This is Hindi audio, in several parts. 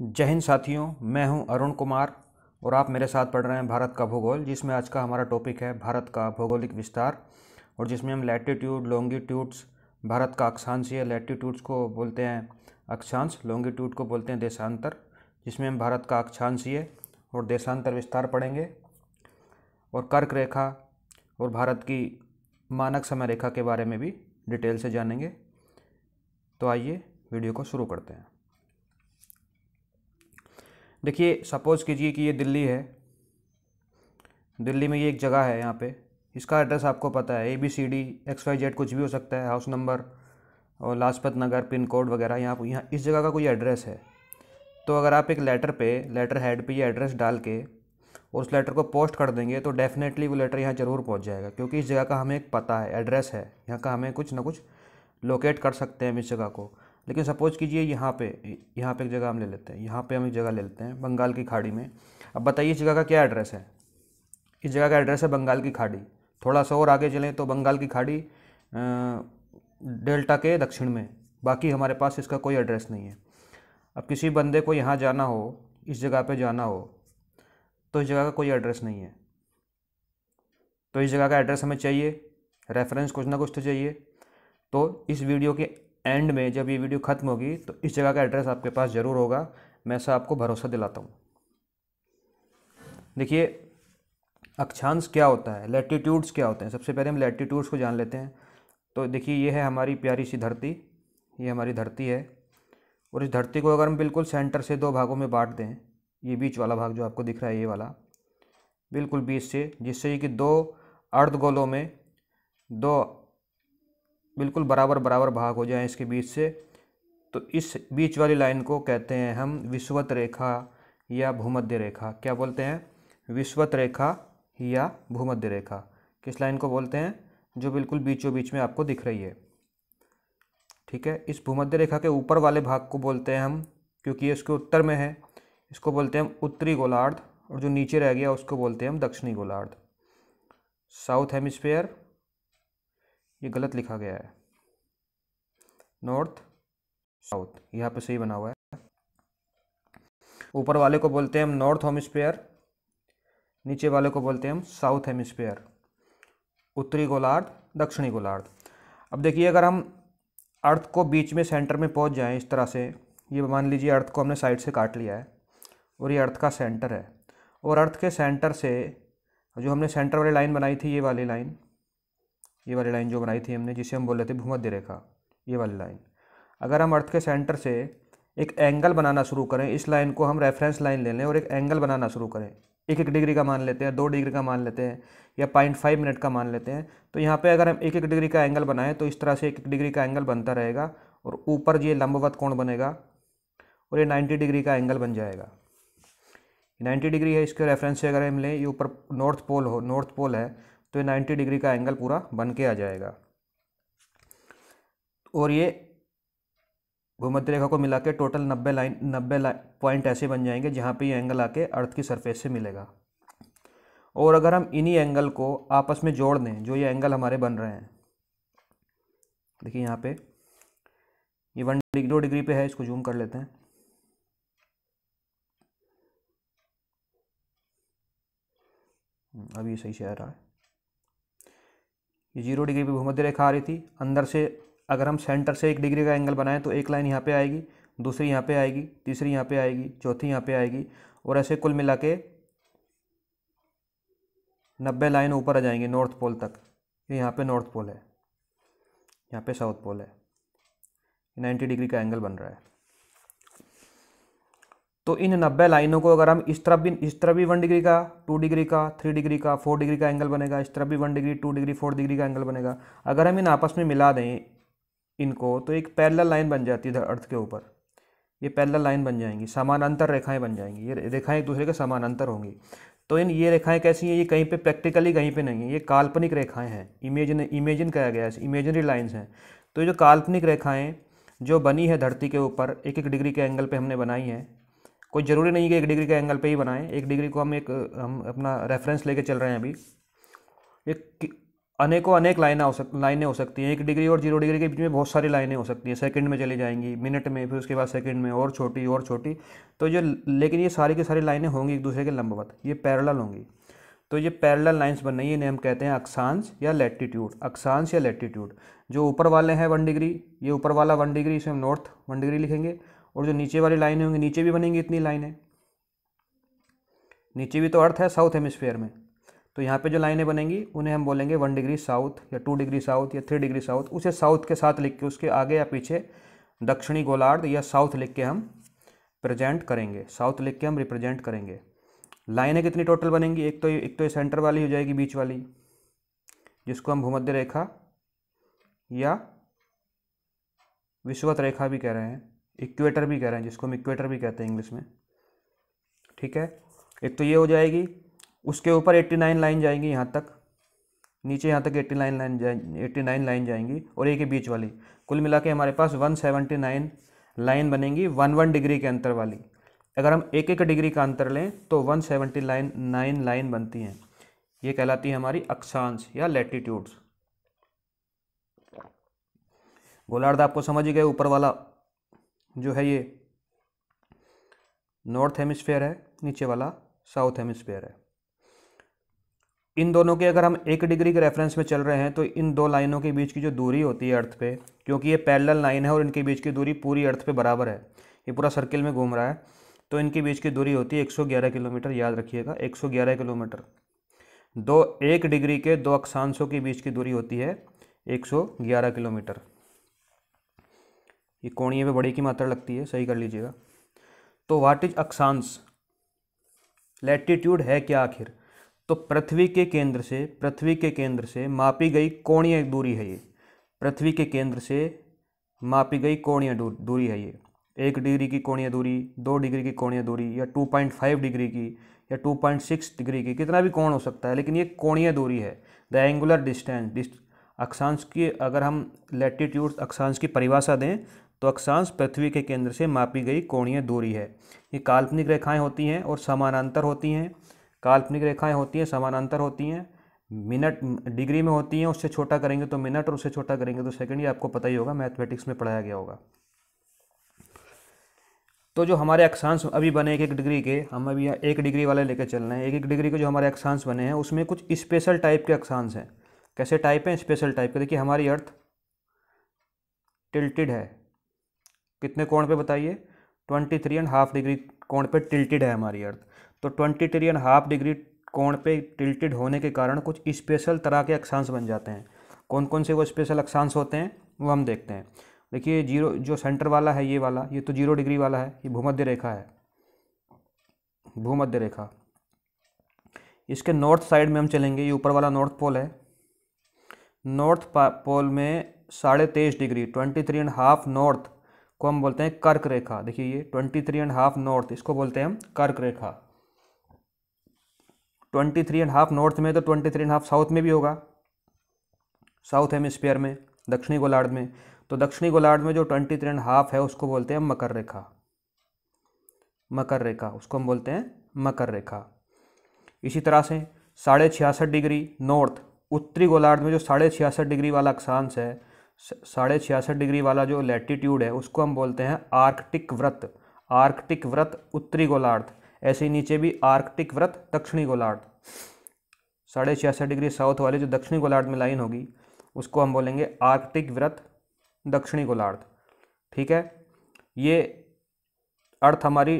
जय हिंद साथियों मैं हूं अरुण कुमार और आप मेरे साथ पढ़ रहे हैं भारत का भूगोल जिसमें आज का हमारा टॉपिक है भारत का भौगोलिक विस्तार और जिसमें हम लैटीट्यूड लॉन्गिट्यूड्स भारत का अक्षांश या लैटीट्यूड्स को बोलते हैं अक्षांश लॉन्गिट्यूड को बोलते हैं देशांतर जिसमें हम भारत का अक्षांशीय और देशांतर विस्तार पढ़ेंगे और कर्क रेखा और भारत की मानक समय रेखा के बारे में भी डिटेल से जानेंगे तो आइए वीडियो को शुरू करते हैं देखिए सपोज़ कीजिए कि ये दिल्ली है दिल्ली में ये एक जगह है यहाँ पे इसका एड्रेस आपको पता है A B C D X Y Z कुछ भी हो सकता है हाउस नंबर और लाजपत नगर पिन कोड वगैरह यहाँ यहाँ इस जगह का कोई एड्रेस है तो अगर आप एक लेटर पे लेटर हेड पे ये एड्रेस डाल के और उस लेटर को पोस्ट कर देंगे तो डेफिनेटली वो लेटर यहाँ ज़रूर पहुँच जाएगा क्योंकि इस जगह का हमें एक पता है एड्रेस है यहाँ का हमें कुछ ना कुछ लोकेट कर सकते हैं हम इस जगह को लेकिन सपोज़ कीजिए यहाँ पे यहाँ पे एक जगह हम ले लेते हैं यहाँ पे हम एक जगह ले लेते हैं बंगाल की खाड़ी में अब बताइए इस जगह का क्या एड्रेस है इस जगह का एड्रेस है बंगाल की खाड़ी थोड़ा सा और आगे चलें तो बंगाल की खाड़ी डेल्टा के दक्षिण में बाकी हमारे पास इसका कोई एड्रेस नहीं है अब किसी बंदे को यहाँ जाना हो इस जगह पर जाना हो तो इस जगह का कोई एड्रेस नहीं है तो इस जगह का एड्रेस हमें चाहिए रेफरेंस कुछ ना कुछ तो चाहिए तो इस वीडियो के एंड में जब ये वीडियो ख़त्म होगी तो इस जगह का एड्रेस आपके पास ज़रूर होगा मैं ऐसा आपको भरोसा दिलाता हूँ देखिए अक्षांश क्या होता है लेटीट्यूड्स क्या होते हैं सबसे पहले हम लेटीट्यूड्स को जान लेते हैं तो देखिए ये है हमारी प्यारी सी धरती ये हमारी धरती है और इस धरती को अगर हम बिल्कुल सेंटर से दो भागों में बांट दें ये बीच वाला भाग जो आपको दिख रहा है ये वाला बिल्कुल बीच से जिससे कि दो अर्धगोलों में दो बिल्कुल बराबर बराबर भाग हो जाए इसके बीच से तो इस बीच वाली लाइन को कहते हैं हम विश्वत रेखा या भूमध्य रेखा क्या बोलते हैं विश्वत रेखा या भूमध्य रेखा किस लाइन को बोलते हैं जो बिल्कुल बीचों बीच में आपको दिख रही है ठीक है इस भूमध्य रेखा के ऊपर वाले भाग को बोलते हैं हम क्योंकि ये इसके उत्तर में है इसको बोलते हैं हम उत्तरी गोलार्ध और जो नीचे रह गया उसको बोलते हैं हम दक्षिणी गोलार्ध साउथ हेमिस्फेयर ये गलत लिखा गया है नॉर्थ साउथ यहाँ पे सही बना हुआ है ऊपर वाले को बोलते हैं हम नॉर्थ होमस्पेयर नीचे वाले को बोलते हैं हम साउथ हेमस्पेयर उत्तरी गोलार्ध दक्षिणी गोलार्ध अब देखिए अगर हम अर्थ को बीच में सेंटर में पहुंच जाएं इस तरह से ये मान लीजिए अर्थ को हमने साइड से काट लिया है और ये अर्थ का सेंटर है और अर्थ के सेंटर से जो हमने सेंटर वाली लाइन बनाई थी ये वाली लाइन ये वाली लाइन जो बनाई थी हमने जिसे हम बोल रहे थे भूमध्य रेखा ये वाली लाइन अगर हम अर्थ के सेंटर से एक एंगल बनाना शुरू करें इस लाइन को हम रेफरेंस लाइन ले लें और एक एंगल बनाना शुरू करें एक एक डिग्री का मान लेते हैं दो डिग्री का मान लेते हैं या पॉइंट फाइव मिनट का मान लेते हैं तो यहाँ पे अगर हम एक एक डिग्री का एंगल बनाएं तो इस तरह से एक एक डिग्री का एंगल बनता रहेगा और ऊपर ये लंबवत कोण बनेगा और ये नाइन्टी डिग्री का एंगल बन जाएगा नाइन्टी डिग्री है इसके रेफरेंस से अगर हम लें ये ऊपर नॉर्थ पोल हो नॉर्थ पोल है तो ये नाइन्टी डिग्री का एंगल पूरा बन के आ जाएगा और ये भूमध्य रेखा को मिला के टोटल नब्बे लाइन नब्बे लाइन पॉइंट ऐसे बन जाएंगे जहाँ पे ये एंगल आके अर्थ की सरफेस से मिलेगा और अगर हम इन्हीं एंगल को आपस में जोड़ दें जो ये एंगल हमारे बन रहे हैं देखिए यहाँ पे ये वन डिग्री दो डिग्री पे है इसको जूम कर लेते हैं अभी सही से आ रहा है ये जीरो डिग्री पे भूमध्य रेखा आ रही थी अंदर से अगर हम सेंटर से एक डिग्री का एंगल बनाएं तो एक लाइन यहाँ पे आएगी दूसरी यहाँ पे आएगी तीसरी यहाँ पे आएगी चौथी यहाँ पे आएगी और ऐसे कुल मिला के नब्बे लाइन ऊपर आ जाएंगे नॉर्थ पोल तक ये यहाँ पे नॉर्थ पोल है यहाँ पे साउथ पोल है नाइन्टी डिग्री का एंगल बन रहा है तो इन नब्बे लाइनों को अगर हम इस तरफ भी इस तरफ भी वन डिग्री का टू डिग्री का थ्री डिग्री का फोर डिग्री का एंगल बनेगा इस तरफ भी one degree two degree four degree का एंगल बनेगा अगर हम इन आपस में मिला दें इनको तो एक पैरेलल लाइन बन जाती है अर्थ के ऊपर ये पैरेलल लाइन बन जाएंगी समानांतर रेखाएं बन जाएंगी ये रेखाएं एक दूसरे के समानांतर होंगी तो इन ये रेखाएं कैसी हैं ये कहीं पे प्रैक्टिकली कहीं पे नहीं है ये काल्पनिक रेखाएं हैं इमेजन इमेजिन कहा गया है इमेजनरी लाइन्स हैं तो ये जो काल्पनिक रेखाएँ जो बनी है धरती के ऊपर एक एक डिग्री के एंगल पर हमने बनाई हैं कोई ज़रूरी नहीं कि एक डिग्री के एंगल पर ही बनाएँ एक डिग्री को हम एक हम अपना रेफरेंस लेके चल रहे हैं अभी एक अनेकों अनेक लाइन हो सक लाइनें हो सकती हैं एक डिग्री और जीरो डिग्री के बीच में बहुत सारी लाइनें हो सकती हैं सेकंड में चली जाएंगी मिनट में फिर उसके बाद सेकंड में और छोटी और छोटी तो ये लेकिन ये सारी की सारी लाइनें होंगी एक दूसरे के लंबवत ये पैरल होंगी तो ये पैरल लाइन्स बन रही है इन्हें हम कहते हैं अक्सांश या लेटीट्यूड अक्सांश या लेटीट्यूड जो ऊपर वाले हैं वन डिग्री ये ऊपर वाला वन डिग्री इसे हम नॉर्थ वन डिग्री लिखेंगे और जो नीचे वाली लाइनें होंगी नीचे भी बनेंगी इतनी लाइनें नीचे भी तो अर्थ है साउथ हेमिस्फेयर में तो यहाँ पे जो लाइनें बनेंगी उन्हें हम बोलेंगे वन डिग्री साउथ या टू डिग्री साउथ या थ्री डिग्री साउथ उसे साउथ के साथ लिख के उसके आगे या पीछे दक्षिणी गोलार्ध या साउथ लिख के हम प्रेजेंट करेंगे साउथ लिख के हम रिप्रेजेंट करेंगे लाइनें कितनी टोटल बनेंगी एक तो एक तो ये सेंटर वाली हो जाएगी बीच वाली जिसको हम भूमध्य रेखा या विश्वत रेखा भी कह रहे हैं इक्वेटर भी कह रहे हैं जिसको हम इक्वेटर भी कहते हैं इंग्लिश में ठीक है एक तो ये हो जाएगी उसके ऊपर 89 लाइन जाएंगी यहाँ तक नीचे यहाँ तक 89 लाइन जाए एट्टी लाइन जाएंगी और एक ही बीच वाली कुल मिला के हमारे पास 179 लाइन बनेंगी वन वन डिग्री के अंतर वाली अगर हम एक एक डिग्री का अंतर लें तो one seventy line nine line बनती हैं ये कहलाती है हमारी अक्षांश या लेटीट्यूड्स गोलार्ध आपको समझ ही गए ऊपर वाला जो है ये नॉर्थ हेमिस्फेयर है नीचे वाला साउथ हेमिस्फेयर है इन दोनों के अगर हम एक डिग्री के रेफरेंस में चल रहे हैं तो इन दो लाइनों के बीच की जो दूरी होती है अर्थ पे क्योंकि ये पैरेलल लाइन है और इनके बीच की दूरी पूरी अर्थ पे बराबर है ये पूरा सर्किल में घूम रहा है तो इनके बीच की दूरी होती है 111 किलोमीटर याद रखिएगा 111 किलोमीटर दो एक डिग्री के दो अक्षांशों के बीच की दूरी होती है एक किलोमीटर ये कोणीय में बड़ी की मात्रा लगती है सही कर लीजिएगा तो वाट इज अक्षांश लेटीट्यूड है क्या आखिर तो पृथ्वी के केंद्र से पृथ्वी के केंद्र से मापी गई कोणीय दूरी है ये पृथ्वी के केंद्र से मापी गई कोणीय दूरी है ये एक डिग्री की कोणीय दूरी दो डिग्री की कोणीय दूरी या टू पॉइंट फाइव डिग्री की या टू पॉइंट सिक्स डिग्री की कितना भी कोण हो सकता है लेकिन ये कोणीय दूरी है द एंगुलर डिस्टेंस अक्षांश की अगर हम लेटिट्यूड अक्षांश की परिभाषा दें तो अक्षांश पृथ्वी के केंद्र से मापी गई कोणीय दूरी है ये काल्पनिक रेखाएँ होती हैं और समानांतर होती हैं काल्पनिक रेखाएं होती हैं समानांतर होती हैं मिनट डिग्री में होती हैं उससे छोटा करेंगे तो मिनट और उससे छोटा करेंगे तो सेकंड ये आपको पता ही होगा मैथमेटिक्स में पढ़ाया गया होगा तो जो हमारे अक्षांश अभी बने एक एक डिग्री के हम अभी एक डिग्री वाले लेकर चल रहे हैं एक एक डिग्री के जो हमारे अक्षांश बने हैं उसमें कुछ स्पेशल टाइप के अक्षांश हैं कैसे टाइप हैं स्पेशल टाइप के देखिए हमारी अर्थ टिल्टेड है कितने कोण पे बताइए twenty three and half degree कोण पे टिल्टेड है हमारी अर्थ तो ट्वेंटी ट्रिलियन हाफ डिग्री कोण पे टिल्टेड होने के कारण कुछ स्पेशल तरह के अक्षांश बन जाते हैं कौन कौन से वो स्पेशल अक्षांश होते हैं वो हम देखते हैं देखिए जीरो जो सेंटर वाला है ये वाला ये तो जीरो डिग्री वाला है ये भूमध्य रेखा है भूमध्य रेखा इसके नॉर्थ साइड में हम चलेंगे ये ऊपर वाला नॉर्थ पोल है नॉर्थ पोल में साढ़े तेईस degree twenty three and half north को हम बोलते हैं कर्क रेखा देखिए ये twenty three and half north इसको बोलते हैं हम कर्क रेखा twenty three and half north में तो twenty three and half south में भी होगा साउथ हेमिस्फीयर में दक्षिणी गोलार्ध में तो दक्षिणी गोलार्ध में जो ट्वेंटी थ्री एंड हाफ है उसको बोलते हैं मकर रेखा मकर रेखा उसको हम बोलते हैं मकर रेखा इसी तरह से साढ़े छियासठ डिग्री नॉर्थ उत्तरी गोलार्ध में जो साढ़े छियासठ डिग्री वाला अक्षांश है साढ़े छियासठ डिग्री वाला जो लैटिट्यूड है उसको हम बोलते हैं आर्कटिक व्रत आर्कटिक व्रत उत्तरी गोलार्ध ऐसे ही नीचे भी आर्कटिक व्रत दक्षिणी गोलार्ध साढ़े छियासठ डिग्री साउथ वाले जो दक्षिणी गोलार्ध में लाइन होगी उसको हम बोलेंगे आर्कटिक व्रत दक्षिणी गोलार्ध ठीक है ये अर्थ हमारी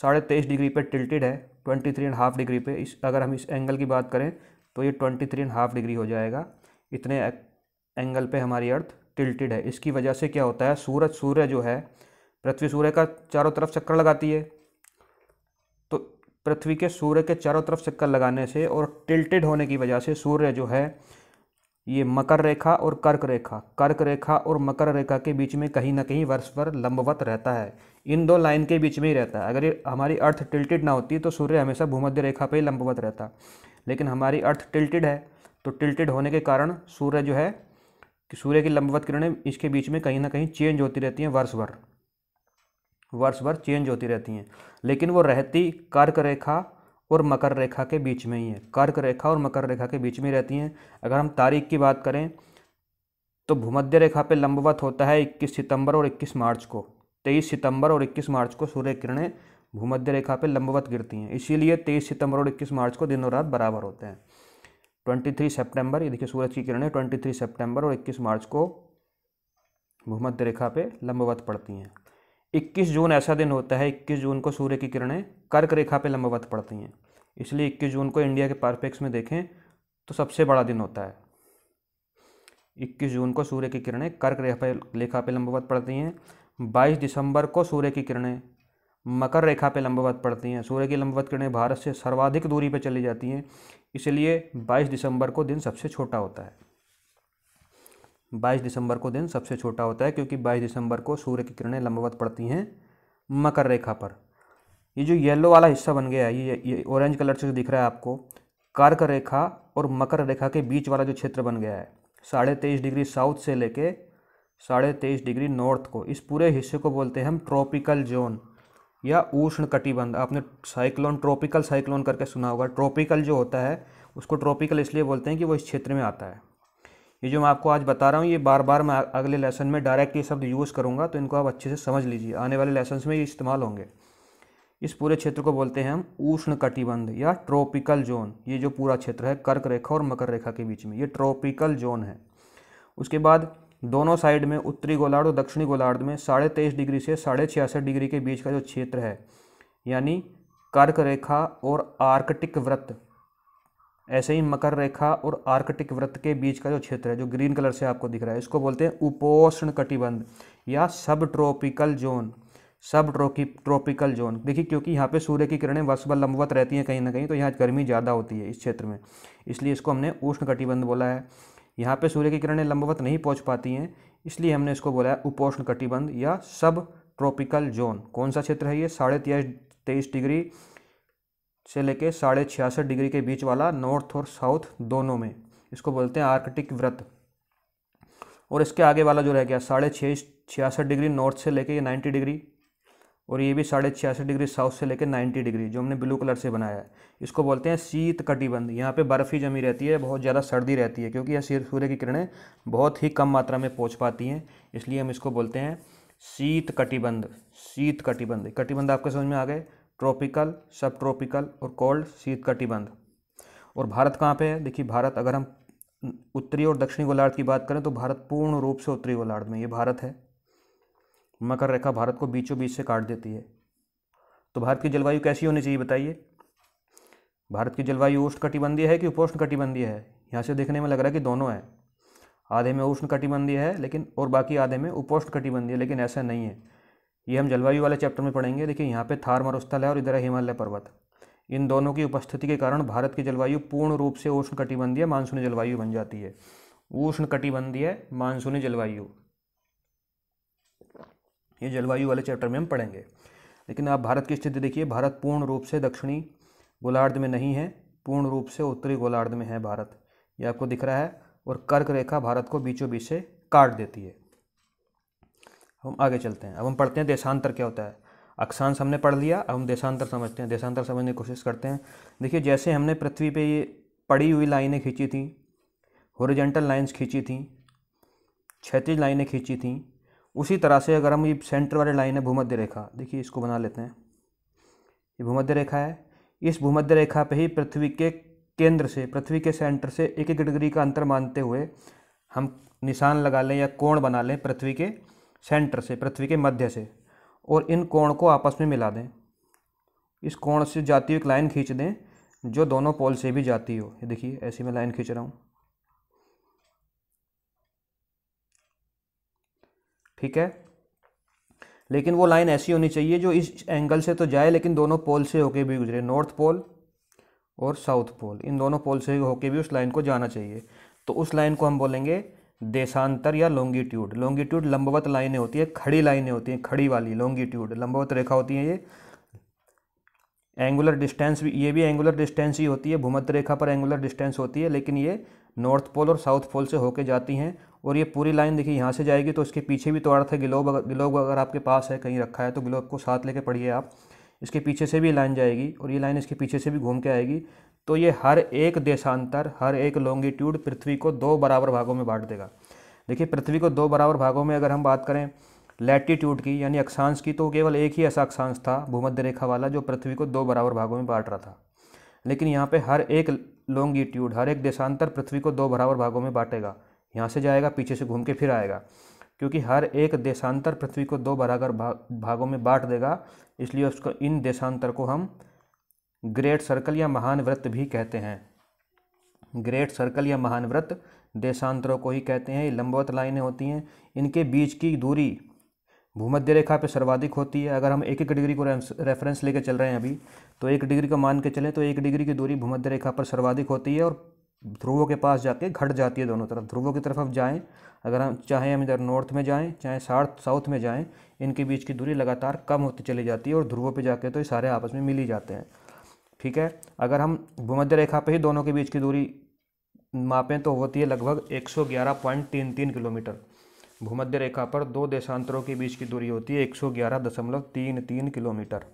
साढ़े तेईस डिग्री पे टिल्टेड है twenty three and half degree पे इस अगर हम इस एंगल की बात करें तो ये twenty three and half degree हो जाएगा इतने एंगल पे हमारी अर्थ टिल्टेड है इसकी वजह से क्या होता है सूरज सूर्य जो है पृथ्वी सूर्य का चारों तरफ चक्कर लगाती है पृथ्वी के सूर्य के चारों तरफ चक्कर लगाने से और टिल्टेड होने की वजह से सूर्य जो है ये मकर रेखा और कर्क रेखा कर्क रेखा और मकर रेखा के बीच में कहीं ना कहीं वर्ष पर लंबवत रहता है इन दो लाइन के बीच में ही रहता है अगर ये हमारी अर्थ टिल्टेड ना होती तो सूर्य हमेशा भूमध्य रेखा पर ही लंबवत रहता लेकिन हमारी अर्थ टिल्टेड है तो टिल्टेड होने के कारण सूर्य जो है कि सूर्य की लंबवत किरणें इसके बीच में कहीं ना कहीं चेंज होती रहती हैं वर्ष भर वर्ष भर चेंज होती रहती हैं लेकिन वो रहती कर्क रेखा और मकर रेखा के बीच में ही है कर्क रेखा और मकर रेखा के बीच में रहती हैं अगर हम तारीख की बात करें तो भूमध्य रेखा पे लंबवत होता है 21 सितंबर और 21 मार्च को 23 सितंबर और 21 मार्च को सूर्य किरणें भूमध्य रेखा पे लंबवत गिरती हैं इसीलिए 23 सितंबर और 21 मार्च को दिन और रात बराबर होते हैं 23 सितंबर ये देखिए सूरज की किरणें 23 सितंबर और 21 मार्च को भूमध्य रेखा पे लंबवत पड़ती हैं 21 जून ऐसा दिन होता है 21 जून को सूर्य की किरणें कर्क रेखा पे लंबवत पड़ती हैं इसलिए 21 जून को इंडिया के पारपेक्स में देखें तो सबसे बड़ा दिन होता है 21 जून को सूर्य की किरणें कर्क रेखा रेखा पे लंबवत पड़ती हैं 22 दिसंबर को सूर्य की किरणें मकर रेखा पे लंबवत पड़ती हैं सूर्य की लंबवत किरणें भारत से सर्वाधिक दूरी पर चली जाती हैं इसलिए बाईस दिसंबर को दिन सबसे छोटा होता है 22 दिसंबर को दिन सबसे छोटा होता है क्योंकि 22 दिसंबर को सूर्य की किरणें लंबवत पड़ती हैं मकर रेखा पर ये जो येलो वाला हिस्सा बन गया है ये ये ऑरेंज कलर से जो दिख रहा है आपको कर्क रेखा और मकर रेखा के बीच वाला जो क्षेत्र बन गया है साढ़े तेईस डिग्री साउथ से लेके साढ़े तेईस डिग्री नॉर्थ को इस पूरे हिस्से को बोलते हैं हम ट्रॉपिकल जोन या उष्ण कटिबंध आपने साइक्लोन ट्रॉपिकल साइक्लोन करके सुना होगा ट्रॉपिकल जो होता है उसको ट्रॉपिकल इसलिए बोलते हैं कि वो इस क्षेत्र में आता है ये जो मैं आपको आज बता रहा हूँ ये बार बार मैं अगले लेसन में डायरेक्ट ये शब्द यूज़ करूँगा तो इनको आप अच्छे से समझ लीजिए आने वाले लेसन में ये इस्तेमाल होंगे इस पूरे क्षेत्र को बोलते हैं हम उष्ण कटिबंध या ट्रॉपिकल जोन ये जो पूरा क्षेत्र है कर्क रेखा और मकर रेखा के बीच में ये ट्रॉपिकल जोन है उसके बाद दोनों साइड में उत्तरी गोलार्ध और दक्षिणी गोलार्ध में साढ़े तेईस डिग्री से साढ़े छियासठ डिग्री के बीच का जो क्षेत्र है यानी कर्क रेखा और आर्कटिक व्रत ऐसे ही मकर रेखा और आर्कटिक वृत्त के बीच का जो क्षेत्र है जो ग्रीन कलर से आपको दिख रहा है इसको बोलते हैं उपोष्ण कटिबंध या सब ट्रॉपिकल जोन सब ट्रोकी ट्रॉपिकल जोन देखिए क्योंकि यहाँ पे सूर्य की किरणें वसबल लंबवत रहती हैं कहीं ना कहीं तो यहाँ गर्मी ज़्यादा होती है इस क्षेत्र में इसलिए इसको हमने उष्ण कटिबंध बोला है यहाँ पे सूर्य की किरणें लंबवत नहीं पहुँच पाती हैं इसलिए हमने इसको बोला है उपोष्ण कटिबंध या सब ट्रॉपिकल जोन कौन सा क्षेत्र है ये साढ़े तेईस डिग्री से लेके साढ़े छियासठ डिग्री के बीच वाला नॉर्थ और साउथ दोनों में इसको बोलते हैं आर्कटिक व्रत और इसके आगे वाला जो रह गया साढ़े छः छियासठ डिग्री नॉर्थ से लेके ये नाइन्टी डिग्री और ये भी साढ़े छियासठ डिग्री साउथ से लेके नाइन्टी डिग्री जो हमने ब्लू कलर से बनाया है इसको बोलते हैं शीत कटिबंध यहाँ पे बर्फ़ ही जमी रहती है बहुत ज़्यादा सर्दी रहती है क्योंकि यह सूर्य की किरणें बहुत ही कम मात्रा में पहुँच पाती हैं इसलिए हम इसको बोलते हैं शीत कटिबंध शीत कटिबंध कटिबंध आपके समझ में आ गए ट्रॉपिकल सब ट्रॉपिकल और कोल्ड शीत कटिबंध और भारत कहाँ पे है देखिए भारत अगर हम उत्तरी और दक्षिणी गोलार्ध की बात करें तो भारत पूर्ण रूप से उत्तरी गोलार्ध में ये भारत है मकर रेखा भारत को बीचों बीच से काट देती है तो भारत की जलवायु कैसी होनी चाहिए बताइए भारत की जलवायु उष्ण कटिबंधीय है कि उपोष्ण कटिबंधीय है यहाँ से देखने में लग रहा है कि दोनों है आधे में उष्ण कटिबंधीय है लेकिन और बाकी आधे में उपोष्ण कटिबंधीय लेकिन ऐसा नहीं है ये हम जलवायु वाले चैप्टर में पढ़ेंगे देखिए यहाँ पे थार मरुस्थल है और इधर है हिमालय पर्वत इन दोनों की उपस्थिति के कारण भारत की जलवायु पूर्ण रूप से उष्ण कटिबंधीय मानसूनी जलवायु बन जाती है उष्ण कटिबंधीय मानसूनी जलवायु ये जलवायु वाले चैप्टर में हम पढ़ेंगे लेकिन आप भारत की स्थिति देखिए भारत पूर्ण रूप से दक्षिणी गोलार्ध में नहीं है पूर्ण रूप से उत्तरी गोलार्ध में है भारत ये आपको दिख रहा है और कर्क रेखा भारत को बीचों बीच से काट देती है हम आगे चलते हैं अब हम पढ़ते हैं देशांतर क्या होता है अक्षांश हमने पढ़ लिया अब हम देशांतर समझते हैं देशांतर समझने की कोशिश करते हैं देखिए जैसे हमने पृथ्वी पे ये पड़ी हुई लाइनें खींची थी हॉरिजेंटल लाइंस खींची थी क्षैतिज लाइनें खींची थी उसी तरह से अगर हम ये सेंटर वाली लाइन है भूमध्य रेखा देखिए इसको बना लेते हैं ये भूमध्य रेखा है इस भूमध्य रेखा पर ही पृथ्वी के केंद्र से पृथ्वी के सेंटर से एक एक डिग्री का अंतर मानते हुए हम निशान लगा लें या कोण बना लें पृथ्वी के सेंटर से पृथ्वी के मध्य से और इन कोण को आपस में मिला दें इस कोण से जाती हुई एक लाइन खींच दें जो दोनों पोल से भी जाती हो ये देखिए ऐसी मैं लाइन खींच रहा हूँ ठीक है लेकिन वो लाइन ऐसी होनी चाहिए जो इस एंगल से तो जाए लेकिन दोनों पोल से होके भी गुजरे नॉर्थ पोल और साउथ पोल इन दोनों पोल से होके भी उस लाइन को जाना चाहिए तो उस लाइन को हम बोलेंगे देशांतर या लॉन्गिट्यूड लॉन्गिट्यूड लंबवत लाइनें होती है खड़ी लाइनें होती हैं खड़ी वाली लॉन्गिट्यूड लंबवत रेखा होती है ये एंगुलर डिस्टेंस भी ये भी एंगुलर डिस्टेंस ही होती है भूमध्य रेखा पर एंगुलर डिस्टेंस होती है लेकिन ये नॉर्थ पोल और साउथ पोल से होके जाती हैं और ये पूरी लाइन देखिए यहाँ से जाएगी तो इसके पीछे भी तो अर्थ है ग्लोब अगर ग्लोब अगर आपके पास है कहीं रखा है तो ग्लोब को साथ लेके पढ़िए आप इसके पीछे से भी लाइन जाएगी और ये लाइन इसके पीछे से भी घूम के आएगी तो ये हर एक देशांतर हर एक लॉन्गिट्यूड पृथ्वी को दो बराबर भागों में बांट देगा देखिए पृथ्वी को दो बराबर भागों में अगर हम बात करें लैटीट्यूड की यानी अक्षांश की तो केवल एक ही ऐसा अक्षांश था भूमध्य रेखा वाला जो पृथ्वी को दो बराबर भागों में बांट रहा था लेकिन यहाँ पे हर एक लॉन्गिट्यूड हर एक देशांतर पृथ्वी को दो बराबर भागों में बांटेगा यहाँ से जाएगा पीछे से घूम के फिर आएगा क्योंकि हर एक देशांतर पृथ्वी को दो बराबर भागों में बांट देगा इसलिए उसको इन देशांतर को हम ग्रेट सर्कल या महान व्रत भी कहते हैं ग्रेट सर्कल या महान व्रत देशांतरों को ही कहते हैं लंबवत लाइनें होती हैं इनके बीच की दूरी भूमध्य रेखा पर सर्वाधिक होती है अगर हम एक एक डिग्री को रेफरेंस लेके चल रहे हैं अभी तो एक डिग्री को मान के चलें तो एक डिग्री की दूरी भूमध्य रेखा पर सर्वाधिक होती है और ध्रुवों के पास जाके घट जाती है दोनों तरफ ध्रुवों की तरफ अब जाएँ अगर हम चाहे हम इधर नॉर्थ में जाएँ चाहे साउथ साउथ में जाएँ इनके बीच की दूरी लगातार कम होती चली जाती है और ध्रुवों पर जाके तो ये सारे आपस में मिल ही जाते हैं ठीक है अगर हम भूमध्य रेखा पर ही दोनों के बीच की दूरी मापें तो होती है लगभग 111.33 किलोमीटर भूमध्य रेखा पर दो देशांतरों के बीच की दूरी होती है 111.33 किलोमीटर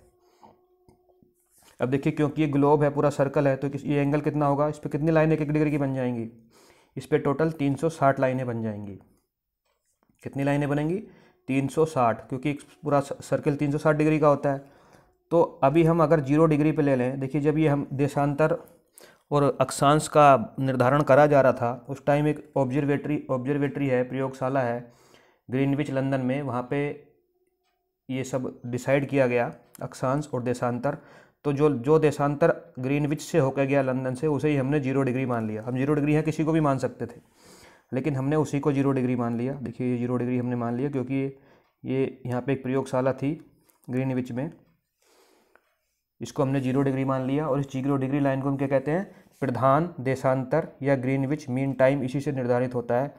अब देखिए क्योंकि ये ग्लोब है पूरा सर्कल है तो ये एंगल कितना होगा इस पर कितनी लाइनें एक एक डिग्री की बन जाएंगी इस पर टोटल 360 लाइनें बन जाएंगी कितनी लाइनें बनेंगी 360 क्योंकि पूरा सर्कल 360 डिग्री का होता है तो अभी हम अगर जीरो डिग्री पे ले लें देखिए जब ये हम देशांतर और अक्षांश का निर्धारण करा जा रहा था उस टाइम एक ऑब्जर्वेटरी ऑब्जर्वेटरी है प्रयोगशाला है ग्रीनविच लंदन में वहाँ पे ये सब डिसाइड किया गया अक्षांश और देशांतर तो जो जो देशांतर ग्रीनविच से होकर गया लंदन से उसे ही हमने जीरो डिग्री मान लिया हम जीरो डिग्री हैं किसी को भी मान सकते थे लेकिन हमने उसी को जीरो डिग्री मान लिया देखिए ये जीरो डिग्री हमने मान लिया क्योंकि ये यहाँ पे एक प्रयोगशाला थी ग्रीनविच में इसको हमने जीरो डिग्री मान लिया और इस जीरो डिग्री लाइन को हम क्या कहते हैं प्रधान देशांतर या ग्रीनविच मीन टाइम इसी से निर्धारित होता है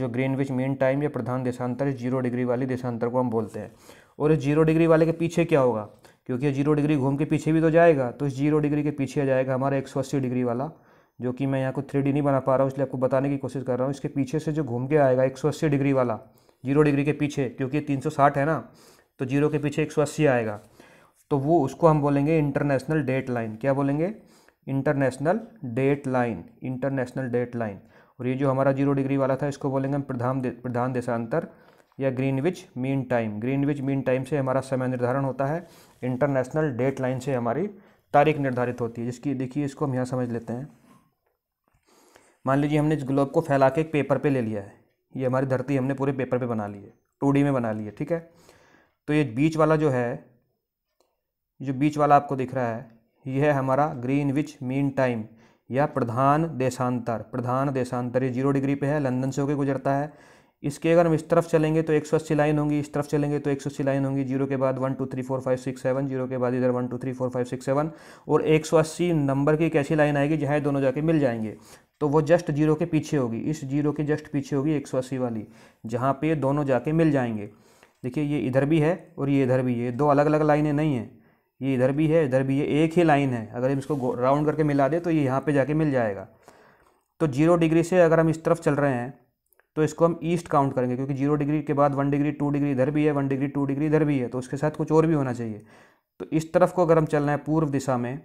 जो ग्रीनविच मीन टाइम या प्रधान देशांतर जीरो डिग्री वाली देशांतर को हम बोलते हैं और इस जीरो डिग्री वाले के पीछे क्या होगा क्योंकि जीरो डिग्री घूम के पीछे भी तो जाएगा तो इस जीरो डिग्री के पीछे जाएगा हमारा एक सौ अस्सी डिग्री वाला जो कि मैं यहाँ को थ्री नहीं बना पा रहा हूँ इसलिए आपको बताने की कोशिश कर रहा हूँ इसके पीछे से जो घूम के आएगा एक सौ अस्सी डिग्री वाला जीरो डिग्री के पीछे क्योंकि तीन सौ साठ है ना तो जीरो के पीछे एक सौ अस्सी आएगा तो वो उसको हम बोलेंगे इंटरनेशनल डेट लाइन क्या बोलेंगे international date line international date line और ये जो हमारा जीरो डिग्री वाला था इसको बोलेंगे हम प्रधान दे, प्रधान देशांतर या Greenwich mean time Greenwich mean time से हमारा समय निर्धारण होता है इंटरनेशनल डेट लाइन से हमारी तारीख निर्धारित होती है जिसकी देखिए इसको हम यहाँ समझ लेते हैं मान लीजिए हमने इस ग्लोब को फैला के एक पेपर पे ले लिया है ये हमारी धरती हमने पूरे पेपर पे बना ली है टू में बना ली है ठीक है तो ये बीच वाला जो है जो बीच वाला आपको दिख रहा है यह है हमारा ग्रीन विच मीन टाइम या प्रधान देशांतर प्रधान देशांतर ये जीरो डिग्री पे है लंदन से होकर गुजरता है इसके अगर हम इस तरफ चलेंगे तो एक सौ अस्सी लाइन होंगी इस तरफ चलेंगे तो एक सौ अस्सी लाइन होंगी जीरो के बाद one two three four five six seven zero के बाद इधर one two three four five six seven और एक सौ अस्सी नंबर की एक ऐसी लाइन आएगी जहाँ दोनों जाके मिल जाएंगे तो वो जस्ट जीरो के पीछे होगी इस जीरो के जस्ट पीछे होगी एक सौ अस्सी वाली जहाँ पे दोनों जाके मिल जाएंगे देखिए ये इधर भी है और ये इधर भी ये दो अलग अलग लाइनें नहीं हैं ये इधर भी है इधर भी है एक ही लाइन है अगर हम इसको राउंड करके मिला दें तो ये यहाँ पे जाके मिल जाएगा तो जीरो डिग्री से अगर हम इस तरफ चल रहे हैं तो इसको हम ईस्ट काउंट करेंगे क्योंकि जीरो डिग्री के बाद वन डिग्री टू डिग्री इधर भी है वन डिग्री टू डिग्री इधर भी है तो उसके साथ कुछ और भी होना चाहिए तो इस तरफ को अगर हम चल रहे हैं पूर्व दिशा में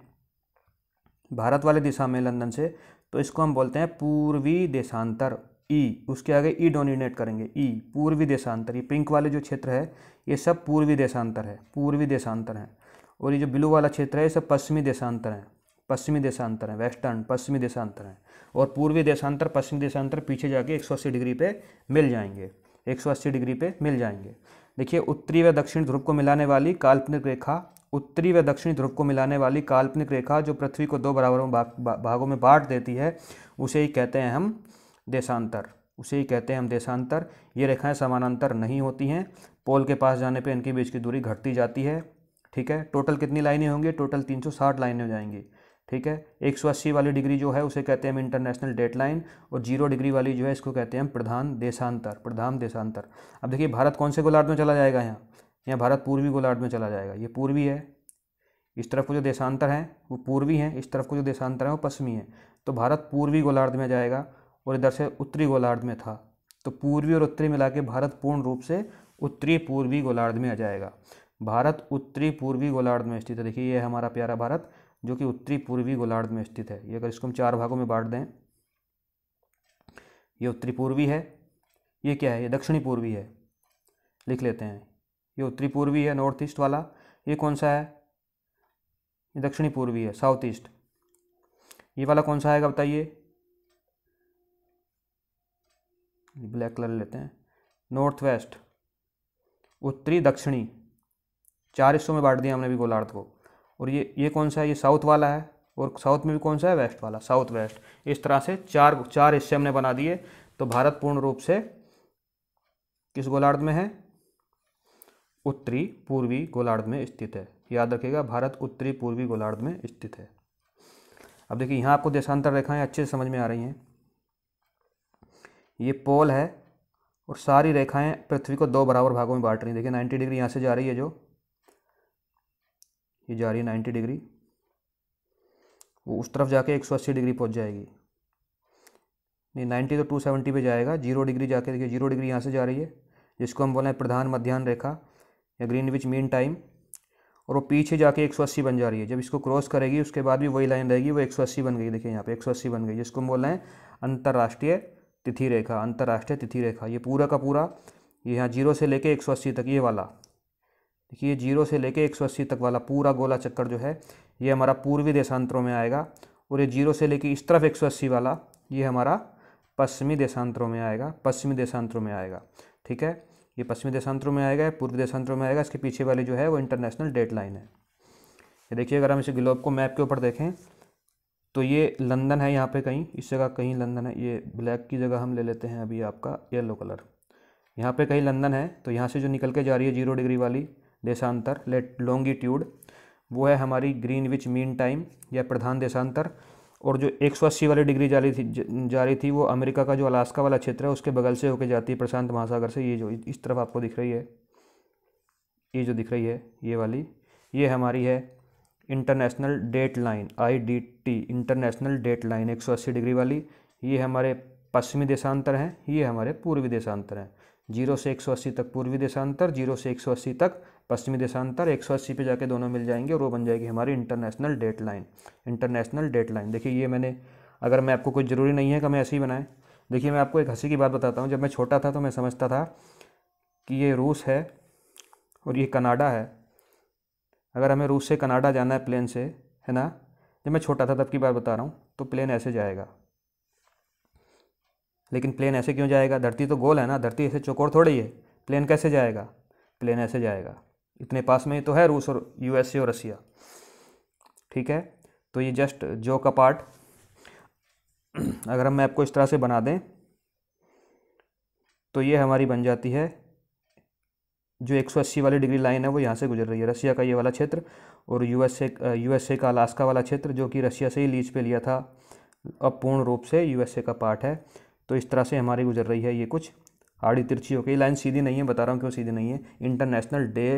भारत वाले दिशा में लंदन से तो इसको हम बोलते हैं पूर्वी देशांतर ई e, उसके आगे ई e डोमिनेट करेंगे ई e, पूर्वी देशांतर ये पिंक वाले जो क्षेत्र है ये सब पूर्वी देशांतर है पूर्वी देशांतर हैं और ये जो ब्लू वाला क्षेत्र है ये सब पश्चिमी देशांतर हैं पश्चिमी देशांतर हैं वेस्टर्न पश्चिमी देशांतर हैं और पूर्वी देशांतर पश्चिमी देशांतर पीछे जाके एक डिग्री पे मिल जाएंगे एक डिग्री पे मिल जाएंगे देखिए उत्तरी व दक्षिण ध्रुव को मिलाने वाली काल्पनिक रेखा उत्तरी व दक्षिणी ध्रुव को मिलाने वाली काल्पनिक रेखा जो पृथ्वी को दो बराबरों भाग, भागों में बांट देती है उसे ही कहते हैं हम देशांतर उसे ही कहते हैं हम देशांतर ये रेखाएं समानांतर नहीं होती हैं पोल के पास जाने पे इनके बीच की दूरी घटती जाती है ठीक है टोटल कितनी लाइनें होंगी टोटल 360 लाइनें हो जाएंगी ठीक है 180 वाली डिग्री जो है उसे कहते हैं हम इंटरनेशनल डेट लाइन और जीरो डिग्री वाली जो है इसको कहते हैं हम प्रधान देशांतर प्रधान देशांतर अब देखिए भारत कौन से गोलार्ध में चला जाएगा यहाँ यहाँ भारत पूर्वी गोलार्ध में चला जाएगा ये पूर्वी है इस तरफ को जो देशांतर हैं वो पूर्वी हैं इस तरफ को जो देशांतर हैं वो पश्चिमी है तो भारत पूर्वी गोलार्ध में जाएगा और इधर से उत्तरी गोलार्ध में था तो पूर्वी और उत्तरी मिला के भारत पूर्ण रूप से उत्तरी पूर्वी गोलार्ध में आ जाएगा भारत उत्तरी पूर्वी गोलार्ध में स्थित है देखिए ये हमारा प्यारा भारत जो कि उत्तरी पूर्वी गोलार्ध में स्थित है ये अगर इसको हम चार भागों में बांट दें ये उत्तरी पूर्वी है ये क्या है ये दक्षिणी पूर्वी है लिख लेते हैं ये उत्तरी पूर्वी है नॉर्थ ईस्ट वाला ये कौन सा है ये दक्षिणी पूर्वी है साउथ ईस्ट ये वाला कौन सा आएगा बताइए ब्लैक कलर लेते हैं नॉर्थ वेस्ट उत्तरी दक्षिणी चार हिस्सों में बांट दिया हमने भी गोलार्ध को और ये ये कौन सा है ये साउथ वाला है और साउथ में भी कौन सा है वेस्ट वाला साउथ वेस्ट इस तरह से चार चार हिस्से हमने बना दिए तो भारत पूर्ण रूप से किस गोलार्ध में है उत्तरी पूर्वी गोलार्ध में स्थित है याद रखिएगा भारत उत्तरी पूर्वी गोलार्ध में स्थित है अब देखिए यहाँ आपको देशांतर रेखाएं अच्छे से समझ में आ रही हैं ये पोल है और सारी रेखाएं पृथ्वी को दो बराबर भागों में बांट रही हैं देखिए 90 डिग्री यहाँ से जा रही है जो ये जा रही है नाइन्टी डिग्री वो उस तरफ जाके एक सौ अस्सी डिग्री पहुँच जाएगी नहीं नाइन्टी तो टू सेवेंटी पे जाएगा जीरो डिग्री जाके देखिए जीरो डिग्री यहाँ से जा रही है जिसको हम बोल रहे हैं प्रधान मध्यान्ह रेखा या ग्रीन विच मीन टाइम और वो पीछे जाके 180 बन जा रही है जब इसको क्रॉस करेगी उसके बाद भी वही लाइन रहेगी वो 180 बन गई देखिए यहाँ पे 180 बन गई जिसको हम बोल रहे हैं अंतर्राष्ट्रीय तिथि रेखा अंतर्राष्ट्रीय तिथि रेखा ये पूरा का पूरा ये यहाँ जीरो से लेके 180 तक ये वाला देखिए जीरो से लेके 180 तक वाला पूरा गोला चक्कर जो है ये हमारा पूर्वी देशांतरों में आएगा और ये जीरो से लेके इस तरफ 180 वाला ये हमारा पश्चिमी देशांतरों में आएगा पश्चिमी देशांतरों में आएगा ठीक है ये पश्चिमी देशांतरों में आएगा पूर्वी देशांतरों में आएगा इसके पीछे वाली जो है वो इंटरनेशनल डेट लाइन है ये देखिए अगर हम इसे ग्लोब को मैप के ऊपर देखें तो ये लंदन है यहाँ पे कहीं इस जगह कहीं लंदन है ये ब्लैक की जगह हम ले लेते हैं अभी आपका येलो कलर यहाँ पे कहीं लंदन है तो यहाँ से जो निकल के जा रही है जीरो डिग्री वाली देशांतर लेट लॉन्गिट्यूड वो है हमारी ग्रीनविच मीन टाइम या प्रधान देशांतर और जो एक सौ अस्सी वाली डिग्री जा रही थी जा रही थी वो अमेरिका का जो अलास्का वाला क्षेत्र है उसके बगल से होकर जाती है प्रशांत महासागर से ये जो इस तरफ आपको दिख रही है ये जो दिख रही है ये वाली ये हमारी है international date line I D T international date line एक सौ अस्सी डिग्री वाली ये हमारे पश्चिमी देशांतर हैं ये हमारे पूर्वी देशांतर हैं जीरो से एक सौ अस्सी तक पूर्वी देशांतर जीरो से एक सौ अस्सी तक पश्चिमी देशांतर एक सौ अस्सी पर जाके दोनों मिल जाएंगे और वो बन जाएगी हमारी international date line international date line देखिए ये मैंने अगर मैं आपको कुछ ज़रूरी नहीं है कि मैं ऐसे ही बनाएं देखिए मैं आपको एक हंसी की बात बताता हूँ जब मैं छोटा था तो मैं समझता था कि ये रूस है और ये कनाडा है अगर हमें रूस से कनाडा जाना है प्लेन से है ना जब मैं छोटा था तब की बात बता रहा हूँ तो प्लेन ऐसे जाएगा लेकिन प्लेन ऐसे क्यों जाएगा धरती तो गोल है ना धरती ऐसे चौकोर थोड़ी है प्लेन कैसे जाएगा प्लेन ऐसे जाएगा इतने पास में ही तो है रूस और यूएसए और रसिया ठीक है तो ये जस्ट जो का पार्ट अगर हम मैप को इस तरह से बना दें तो ये हमारी बन जाती है जो 180 वाली डिग्री लाइन है वो यहाँ से गुजर रही है रसिया का ये वाला क्षेत्र और यूएसए यूएसए का अलास्का वाला क्षेत्र जो कि रसिया से ही लीज पे लिया था अब पूर्ण रूप से यूएसए का पार्ट है तो इस तरह से हमारी गुजर रही है ये कुछ आड़ी तिरछी होकर गई लाइन सीधी नहीं है बता रहा हूँ क्यों सीधी नहीं है इंटरनेशनल डे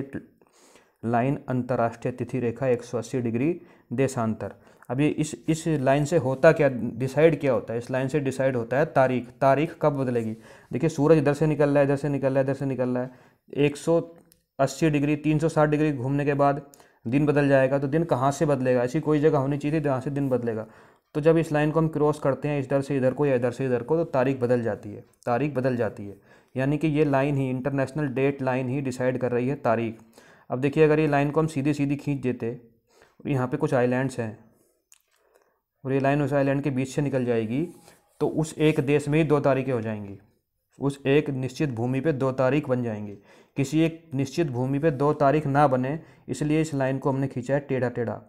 लाइन अंतर्राष्ट्रीय तिथि रेखा अस्सी डिग्री देशांतर अब ये इस इस लाइन से होता क्या डिसाइड क्या होता है इस लाइन से डिसाइड होता है तारीख तारीख कब बदलेगी देखिए सूरज इधर से निकल रहा है इधर से निकल रहा है इधर से निकल रहा है 180 डिग्री 360 डिग्री घूमने के बाद दिन बदल जाएगा तो दिन कहाँ से बदलेगा ऐसी कोई जगह होनी चाहिए जहाँ से दिन बदलेगा तो जब इस लाइन को हम क्रॉस करते हैं इधर से इधर को या इधर से इधर को तो तारीख बदल जाती है तारीख बदल जाती है यानी कि ये लाइन ही इंटरनेशनल डेट लाइन ही डिसाइड कर रही है तारीख अब देखिए अगर ये लाइन को हम सीधे सीधी खींच देते और यहाँ पे कुछ आइलैंड्स हैं और ये लाइन उस आइलैंड के बीच से निकल जाएगी तो उस एक देश में ही दो तारीखें हो जाएंगी उस एक निश्चित भूमि पे दो तारीख बन जाएंगी किसी एक निश्चित भूमि पे दो तारीख ना बने इसलिए इस लाइन को हमने खींचा है टेढ़ा टेढ़ा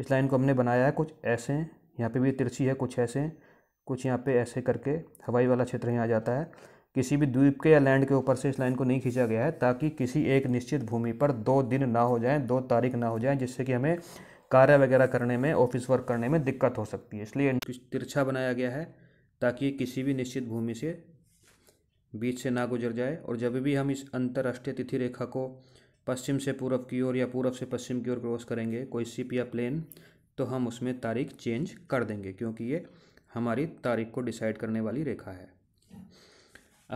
इस लाइन को हमने बनाया है कुछ ऐसे यहाँ पे भी तिरछी है कुछ ऐसे कुछ यहाँ पे ऐसे करके हवाई वाला क्षेत्र यहाँ आ जाता है किसी भी द्वीप के या लैंड के ऊपर से इस लाइन को नहीं खींचा गया है ताकि किसी एक निश्चित भूमि पर दो दिन ना हो जाएं दो तारीख ना हो जाएं जिससे कि हमें कार्य वगैरह करने में ऑफिस वर्क करने में दिक्कत हो सकती है इसलिए तिरछा बनाया गया है ताकि किसी भी निश्चित भूमि से बीच से ना गुजर जाए और जब भी हम इस अंतर्राष्ट्रीय तिथि रेखा को पश्चिम से पूर्व की ओर या पूर्व से पश्चिम की ओर क्रॉस करेंगे कोई सिप या प्लेन तो हम उसमें तारीख चेंज कर देंगे क्योंकि ये हमारी तारीख को डिसाइड करने वाली रेखा है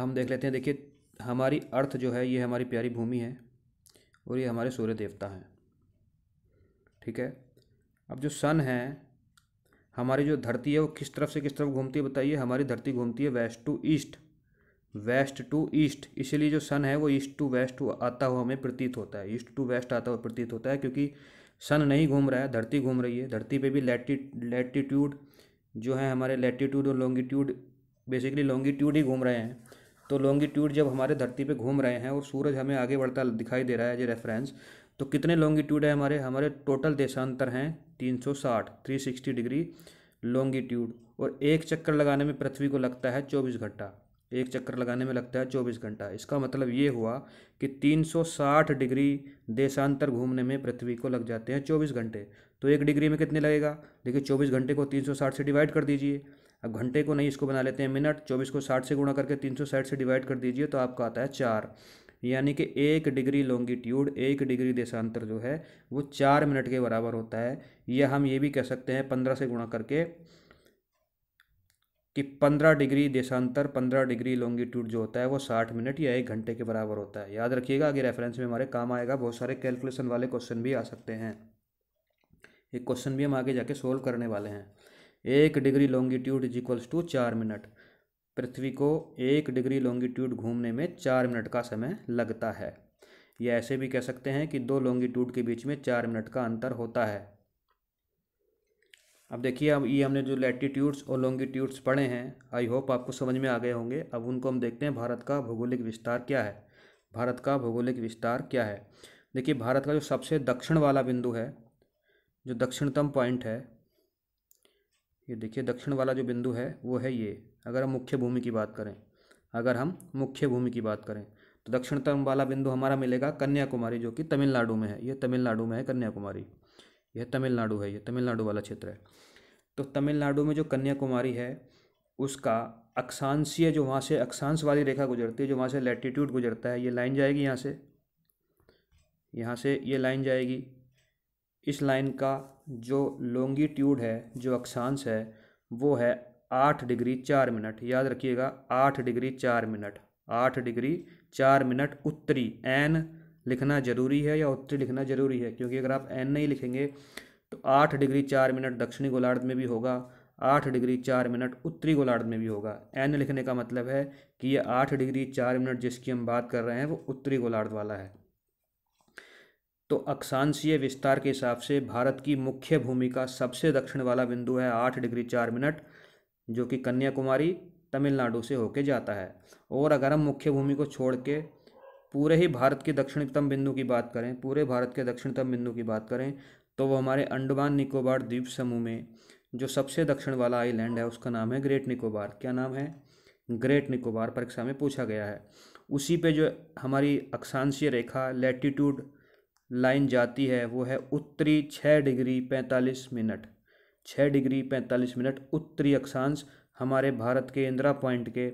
हम देख लेते हैं देखिए हमारी अर्थ जो है ये हमारी प्यारी भूमि है और ये हमारे सूर्य देवता हैं ठीक है अब जो सन है हमारी जो धरती है वो किस तरफ से किस तरफ घूमती है बताइए हमारी धरती घूमती है west to east west to east इसीलिए जो सन है वो ईस्ट टू वेस्ट आता हुआ हमें प्रतीत होता है ईस्ट टू वेस्ट आता हुआ प्रतीत होता है क्योंकि सन नहीं घूम रहा है धरती घूम रही है धरती पे भी लैटी लैटीट्यूड जो है हमारे लैटीट्यूड और लॉन्गीट्यूड बेसिकली लॉन्गीट्यूड ही घूम रहे हैं तो लॉन्गिट्यूड जब हमारे धरती पे घूम रहे हैं और सूरज हमें आगे बढ़ता दिखाई दे रहा है ये रेफरेंस तो कितने लॉन्गिट्यूड है हमारे हमारे टोटल देशांतर हैं 360 360 डिग्री लॉन्गिट्यूड और एक चक्कर लगाने में पृथ्वी को लगता है चौबीस घंटा एक चक्कर लगाने में लगता है चौबीस घंटा इसका मतलब ये हुआ कि 360 डिग्री देशांतर घूमने में पृथ्वी को लग जाते हैं चौबीस घंटे तो एक डिग्री में कितने लगेगा देखिए चौबीस घंटे को 360 से डिवाइड कर दीजिए अब घंटे को नहीं इसको बना लेते हैं मिनट चौबीस को साठ से गुणा करके तीन सौ साठ से डिवाइड कर दीजिए तो आपका आता है चार यानी कि एक डिग्री लॉन्गिट्यूड एक डिग्री देशांतर जो है वो चार मिनट के बराबर होता है या हम ये भी कह सकते हैं पंद्रह से गुणा करके कि पंद्रह डिग्री देशांतर पंद्रह डिग्री लॉन्गिट्यूड जो होता है वो साठ मिनट या एक घंटे के बराबर होता है याद रखिएगा आगे रेफरेंस में हमारे काम आएगा बहुत सारे कैलकुलेशन वाले क्वेश्चन भी आ सकते हैं एक क्वेश्चन भी हम आगे जाके सोल्व करने वाले हैं एक degree longitude is equals to चार मिनट पृथ्वी को एक डिग्री लॉन्गिट्यूड घूमने में चार मिनट का समय लगता है या ऐसे भी कह सकते हैं कि दो लॉन्गिट्यूड के बीच में चार मिनट का अंतर होता है अब देखिए अब ये हमने जो लैटीट्यूड्स और लॉन्गिट्यूड्स पढ़े हैं आई होप आपको समझ में आ गए होंगे अब उनको हम देखते हैं भारत का भौगोलिक विस्तार क्या है भारत का भौगोलिक विस्तार क्या है देखिए भारत का जो सबसे दक्षिण वाला बिंदु है जो दक्षिणतम पॉइंट है ये देखिए दक्षिण वाला जो बिंदु है वो है ये अगर हम मुख्य भूमि की बात करें अगर हम मुख्य भूमि की बात करें तो दक्षिणतम वाला बिंदु हमारा मिलेगा कन्याकुमारी जो कि तमिलनाडु में है ये तमिलनाडु में है कन्याकुमारी यह तमिलनाडु है ये तमिलनाडु वाला क्षेत्र है तो तमिलनाडु में जो कन्याकुमारी है उसका अक्षांशीय जो वहाँ से अक्षांश वाली रेखा गुजरती है जो वहाँ से लेटीट्यूड गुजरता है ये लाइन जाएगी यहाँ से यहाँ से ये लाइन जाएगी इस लाइन का जो लोंगिट्यूड है जो अक्षांश है वो है आठ डिग्री चार मिनट याद रखिएगा आठ डिग्री चार मिनट आठ डिग्री चार मिनट उत्तरी एन लिखना जरूरी है या उत्तरी लिखना जरूरी है क्योंकि अगर आप एन नहीं लिखेंगे तो आठ डिग्री चार मिनट दक्षिणी गोलार्ध में भी होगा आठ डिग्री चार मिनट उत्तरी गोलार्ध में भी होगा एन लिखने का मतलब है कि ये आठ डिग्री चार मिनट जिसकी हम बात कर रहे हैं वो उत्तरी गोलार्ध वाला है तो अक्षांशीय विस्तार के हिसाब से भारत की मुख्य भूमि का सबसे दक्षिण वाला बिंदु है आठ डिग्री चार मिनट जो कि कन्याकुमारी तमिलनाडु से होके जाता है और अगर हम मुख्य भूमि को छोड़ के पूरे ही भारत के दक्षिणतम बिंदु की बात करें पूरे भारत के दक्षिणतम बिंदु की बात करें तो वो हमारे अंडमान निकोबार द्वीप समूह में जो सबसे दक्षिण वाला आइलैंड है उसका नाम है ग्रेट निकोबार क्या नाम है ग्रेट निकोबार परीक्षा में पूछा गया है उसी पे जो हमारी अक्षांशीय रेखा लैटीट्यूड लाइन जाती है वो है उत्तरी छः डिग्री पैंतालीस मिनट छः डिग्री पैंतालीस मिनट उत्तरी अक्षांश हमारे भारत के इंदिरा पॉइंट के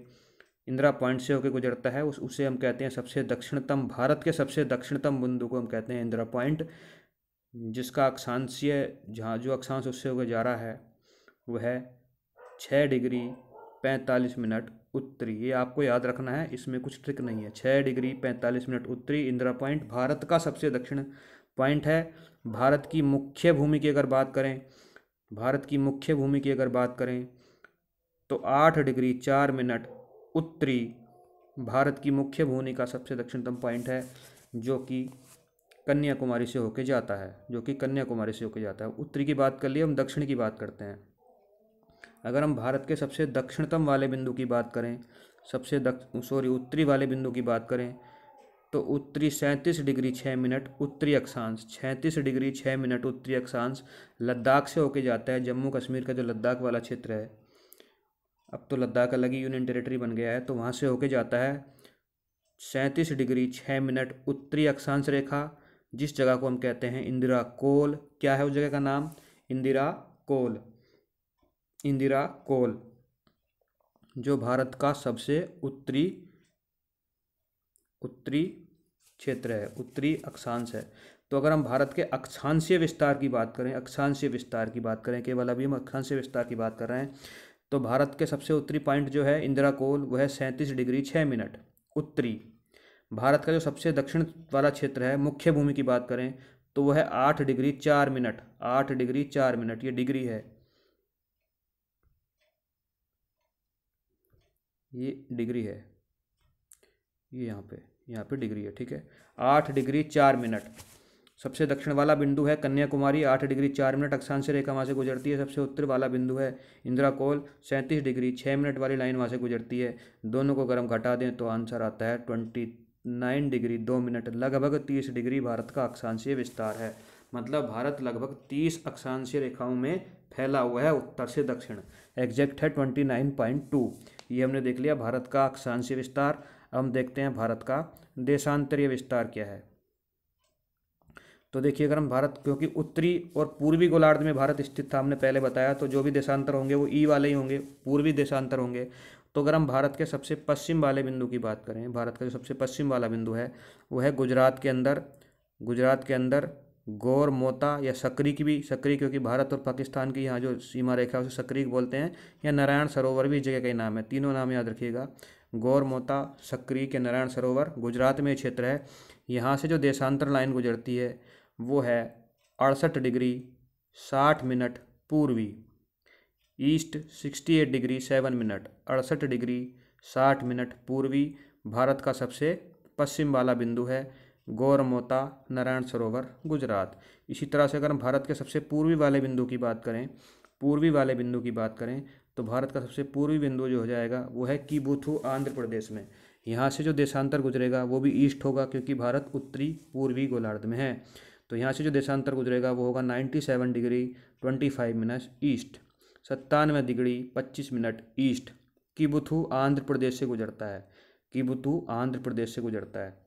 इंदिरा पॉइंट से होकर गुजरता है उस उसे हम कहते हैं सबसे दक्षिणतम भारत के सबसे दक्षिणतम बिंदु को हम कहते हैं इंदिरा पॉइंट जिसका अक्षांशीय जहाँ जो अक्षांश उससे होकर जा रहा है वह छः डिग्री पैंतालीस मिनट उत्तरी ये आपको याद रखना है इसमें कुछ ट्रिक नहीं है छः डिग्री पैंतालीस मिनट उत्तरी इंदिरा पॉइंट भारत का सबसे दक्षिण पॉइंट है भारत की मुख्य भूमि की अगर बात करें भारत की मुख्य भूमि की अगर बात करें तो आठ डिग्री चार मिनट उत्तरी भारत की मुख्य भूमि का सबसे दक्षिणतम पॉइंट है जो कि कन्याकुमारी से होके जाता है जो कि कन्याकुमारी से होके जाता है उत्तरी की बात कर लिए हम दक्षिण की बात करते हैं अगर हम भारत के सबसे दक्षिणतम वाले बिंदु की बात करें सबसे दक्ष सॉरी उत्तरी वाले बिंदु की बात करें तो उत्तरी सैंतीस डिग्री छः मिनट उत्तरी अक्षांश छैंतीस डिग्री छः मिनट उत्तरी अक्षांश लद्दाख से होके जाता है जम्मू कश्मीर का जो लद्दाख वाला क्षेत्र है अब तो लद्दाख अलग ही यूनियन टेरेटरी बन गया है तो वहाँ से होके जाता है सैंतीस डिग्री छः मिनट उत्तरी अक्षांश रेखा जिस जगह को हम कहते हैं इंदिरा कोल क्या है उस जगह का नाम इंदिरा कोल इंदिरा कोल जो भारत का सबसे उत्तरी उत्तरी क्षेत्र है उत्तरी अक्षांश है तो अगर हम भारत के अक्षांशीय विस्तार की बात करें अक्षांशीय विस्तार की बात करें केवल अभी हम अक्षांशीय विस्तार की बात कर रहे हैं तो भारत के सबसे उत्तरी पॉइंट जो है इंदिरा कोल वह है सैंतीस डिग्री छः मिनट उत्तरी भारत का जो सबसे दक्षिण वाला क्षेत्र है मुख्य भूमि की बात करें तो वह है आठ डिग्री चार मिनट आठ डिग्री चार मिनट ये डिग्री है ये डिग्री है ये यहाँ पे यहाँ पे डिग्री है ठीक है आठ डिग्री चार मिनट सबसे दक्षिण वाला बिंदु है कन्याकुमारी आठ डिग्री चार मिनट अक्षांश रेखा वहाँ से गुजरती है सबसे उत्तर वाला बिंदु है इंदिरा कोल सैंतीस डिग्री छः मिनट वाली लाइन वहाँ से गुजरती है दोनों को गर्म घटा दें तो आंसर आता है ट्वेंटी नाइन डिग्री दो मिनट लगभग तीस डिग्री भारत का अक्षांशीय विस्तार है मतलब भारत लगभग तीस अक्षांशीय रेखाओं में फैला हुआ है उत्तर से दक्षिण एग्जैक्ट है ट्वेंटी नाइन पॉइंट टू ये हमने देख लिया भारत का अक्षांशीय विस्तार हम देखते हैं भारत का देशांतरीय विस्तार क्या है तो देखिए अगर हम भारत क्योंकि उत्तरी और पूर्वी गोलार्ध में भारत स्थित था हमने पहले बताया तो जो भी देशांतर होंगे वो ई वाले ही होंगे पूर्वी देशांतर होंगे तो अगर हम भारत के सबसे पश्चिम वाले बिंदु की बात करें भारत का जो सबसे पश्चिम वाला बिंदु है वो है गुजरात के अंदर गुजरात के अंदर गौर मोता या सकरी की भी सकरी क्योंकि भारत और पाकिस्तान की यहाँ जो सीमा रेखा है उसे सकरी बोलते हैं या नारायण सरोवर भी इस जगह का ही नाम है तीनों नाम याद रखिएगा गौर मोता सकरी के नारायण सरोवर गुजरात में क्षेत्र है यहाँ से जो देशांतर लाइन गुजरती है वो है अड़सठ डिग्री साठ मिनट पूर्वी east sixty eight degree seven minute अड़सठ डिग्री साठ मिनट पूर्वी भारत का सबसे पश्चिम वाला बिंदु है गौरमोता नारायण सरोवर गुजरात इसी तरह से अगर हम भारत के सबसे पूर्वी वाले बिंदु की बात करें पूर्वी वाले बिंदु की बात करें तो भारत का सबसे पूर्वी बिंदु जो हो जाएगा वो है कीबूथू आंध्र प्रदेश में यहाँ से जो देशांतर गुजरेगा वो भी ईस्ट होगा क्योंकि भारत उत्तरी पूर्वी गोलार्ध में है तो यहाँ से जो देशांतर गुजरेगा वो होगा ninety seven degree twenty five minute east सत्तानवे डिग्री पच्चीस मिनट ईस्ट कीबुथू आंध्र प्रदेश से गुजरता है कीबुथू आंध्र प्रदेश से गुजरता है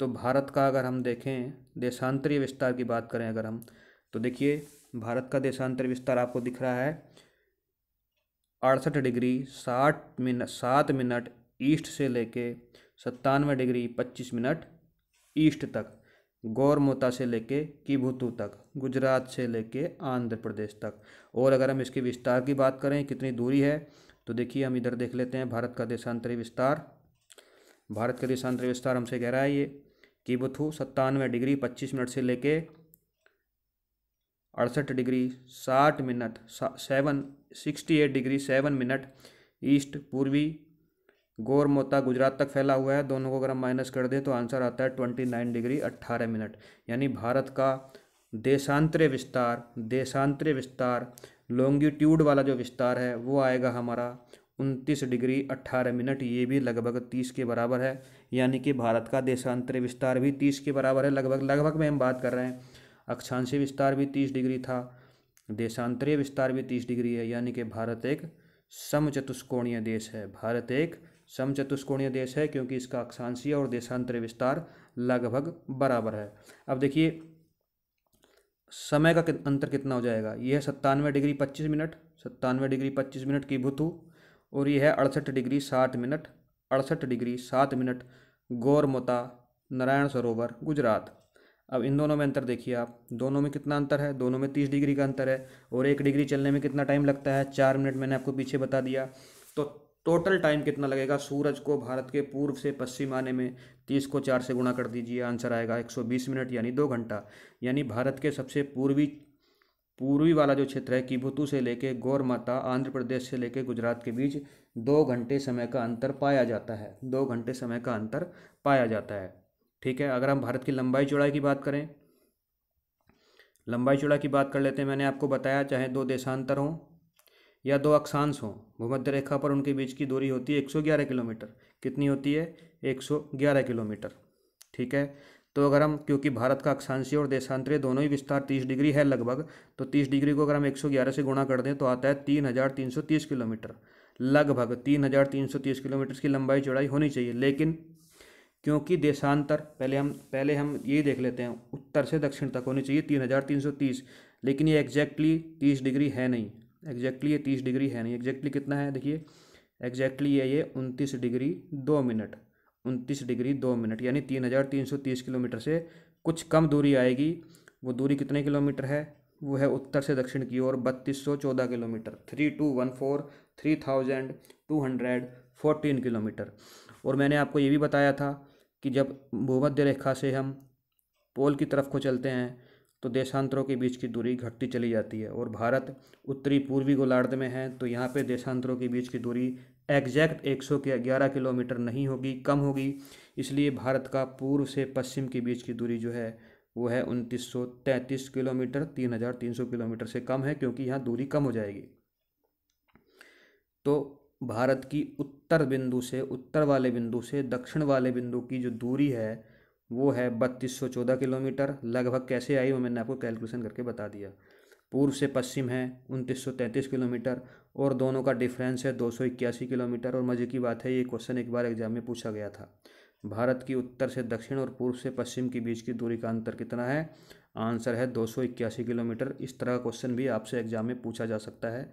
तो भारत का अगर हम देखें देशांतरीय विस्तार की बात करें अगर हम तो देखिए भारत का देशांतरीय विस्तार आपको दिख रहा है अड़सठ डिग्री साठ मिनट सात मिनट ईस्ट से लेके सत्तानवे डिग्री पच्चीस मिनट ईस्ट तक गौरमोता से लेके किभुतू तक गुजरात से लेके आंध्र प्रदेश तक और अगर हम इसके विस्तार की बात करें कितनी दूरी है तो देखिए हम इधर देख लेते हैं भारत का देशांतरीय विस्तार भारत का देशांतरीय विस्तार हमसे कह रहा है ये कि बुथु सत्तानवे डिग्री पच्चीस मिनट से लेके अड़सठ डिग्री साठ minute seven sixty eight degree seven minute east पूर्वी गोरमोता गुजरात तक फैला हुआ है दोनों को अगर हम माइनस कर दें तो आंसर आता है ट्वेंटी नाइन डिग्री अट्ठारह मिनट यानी भारत का देशांतरीय विस्तार देशांतरीय विस्तार लॉन्गिट्यूड वाला जो विस्तार है वो आएगा हमारा उनतीस डिग्री अट्ठारह मिनट ये भी लगभग तीस के बराबर है यानी कि भारत का देशांतर विस्तार भी तीस के बराबर है लगभग लगभग में हम बात कर रहे हैं अक्षांशीय विस्तार भी तीस डिग्री था देशांतरीय विस्तार भी तीस डिग्री है यानी कि भारत एक समचतुष्कोणीय देश है भारत एक समचतुष्कोणीय देश है क्योंकि इसका अक्षांशीय और देशांतरीय विस्तार लगभग बराबर है अब देखिए समय का अंतर कितना हो जाएगा यह सत्तानवे डिग्री पच्चीस मिनट सत्तानवे डिग्री पच्चीस मिनट की भुतु और ये है अड़सठ डिग्री साठ मिनट अड़सठ डिग्री सात मिनट गौरमोता नारायण सरोवर गुजरात अब इन दोनों में अंतर देखिए आप दोनों में कितना अंतर है दोनों में तीस डिग्री का अंतर है और एक डिग्री चलने में कितना टाइम लगता है चार मिनट मैंने आपको पीछे बता दिया तो टोटल टाइम कितना लगेगा सूरज को भारत के पूर्व से पश्चिम आने में तीस को चार से गुणा कर दीजिए आंसर आएगा एक सौ बीस मिनट यानी दो घंटा यानी भारत के सबसे पूर्वी पूर्वी वाला जो क्षेत्र है किबुतु से लेकर गौरमाता आंध्र प्रदेश से लेकर गुजरात के बीच दो घंटे समय का अंतर पाया जाता है दो घंटे समय का अंतर पाया जाता है ठीक है अगर हम भारत की लंबाई चौड़ाई की बात करें लंबाई चौड़ाई की बात कर लेते हैं मैंने आपको बताया चाहे दो देशांतर हों या दो अक्षांश हों भूमध्य रेखा पर उनके बीच की दूरी होती है 111 किलोमीटर कितनी होती है 111 किलोमीटर ठीक है तो अगर हम क्योंकि भारत का अक्षांशीय और देशांतरीय दोनों ही विस्तार तीस डिग्री है लगभग तो तीस डिग्री को अगर हम एक सौ ग्यारह से गुणा कर दें तो आता है तीन हजार तीन सौ तीस किलोमीटर लगभग तीन हजार तीन सौ तीस किलोमीटर की लंबाई चौड़ाई होनी चाहिए लेकिन क्योंकि देशांतर पहले हम पहले हम यही देख लेते हैं उत्तर से दक्षिण तक होनी चाहिए तीन हजार तीन सौ तीस लेकिन ये एग्जैक्टली तीस डिग्री है नहीं एग्जैक्टली ये तीस डिग्री है नहीं एग्जैक्टली कितना है देखिए एग्जैक्टली ये ये उनतीस डिग्री दो मिनट उनतीस डिग्री दो मिनट यानी तीन हज़ार तीन सौ तीस किलोमीटर से कुछ कम दूरी आएगी वो दूरी कितने किलोमीटर है वो है उत्तर से दक्षिण की ओर बत्तीस सौ चौदह kilometre three two one four three thousand two hundred fourteen kilometre और मैंने आपको ये भी बताया था कि जब भूमध्य रेखा से हम पोल की तरफ को चलते हैं तो देशांतरों के बीच की दूरी घटती चली जाती है और भारत उत्तरी पूर्वी गोलार्ध में है तो यहाँ पे देशांतरों के बीच की दूरी एग्जैक्ट 111 किलोमीटर नहीं होगी कम होगी इसलिए भारत का पूर्व से पश्चिम के बीच की दूरी जो है वो है उनतीस किलोमीटर 3,300 किलोमीटर से कम है क्योंकि यहाँ दूरी कम हो जाएगी तो भारत की उत्तर बिंदु से उत्तर वाले बिंदु से दक्षिण वाले बिंदु की जो दूरी है वो है बत्तीस सौ चौदह किलोमीटर लगभग कैसे आई वो मैंने आपको कैलकुलेशन करके बता दिया पूर्व से पश्चिम है उनतीस किलोमीटर और दोनों का डिफरेंस है दो किलोमीटर और मज़े की बात है ये क्वेश्चन एक बार एग्जाम में पूछा गया था भारत की उत्तर से दक्षिण और पूर्व से पश्चिम के बीच की दूरी का अंतर कितना है आंसर है दो किलोमीटर इस तरह का क्वेश्चन भी आपसे एग्जाम में पूछा जा सकता है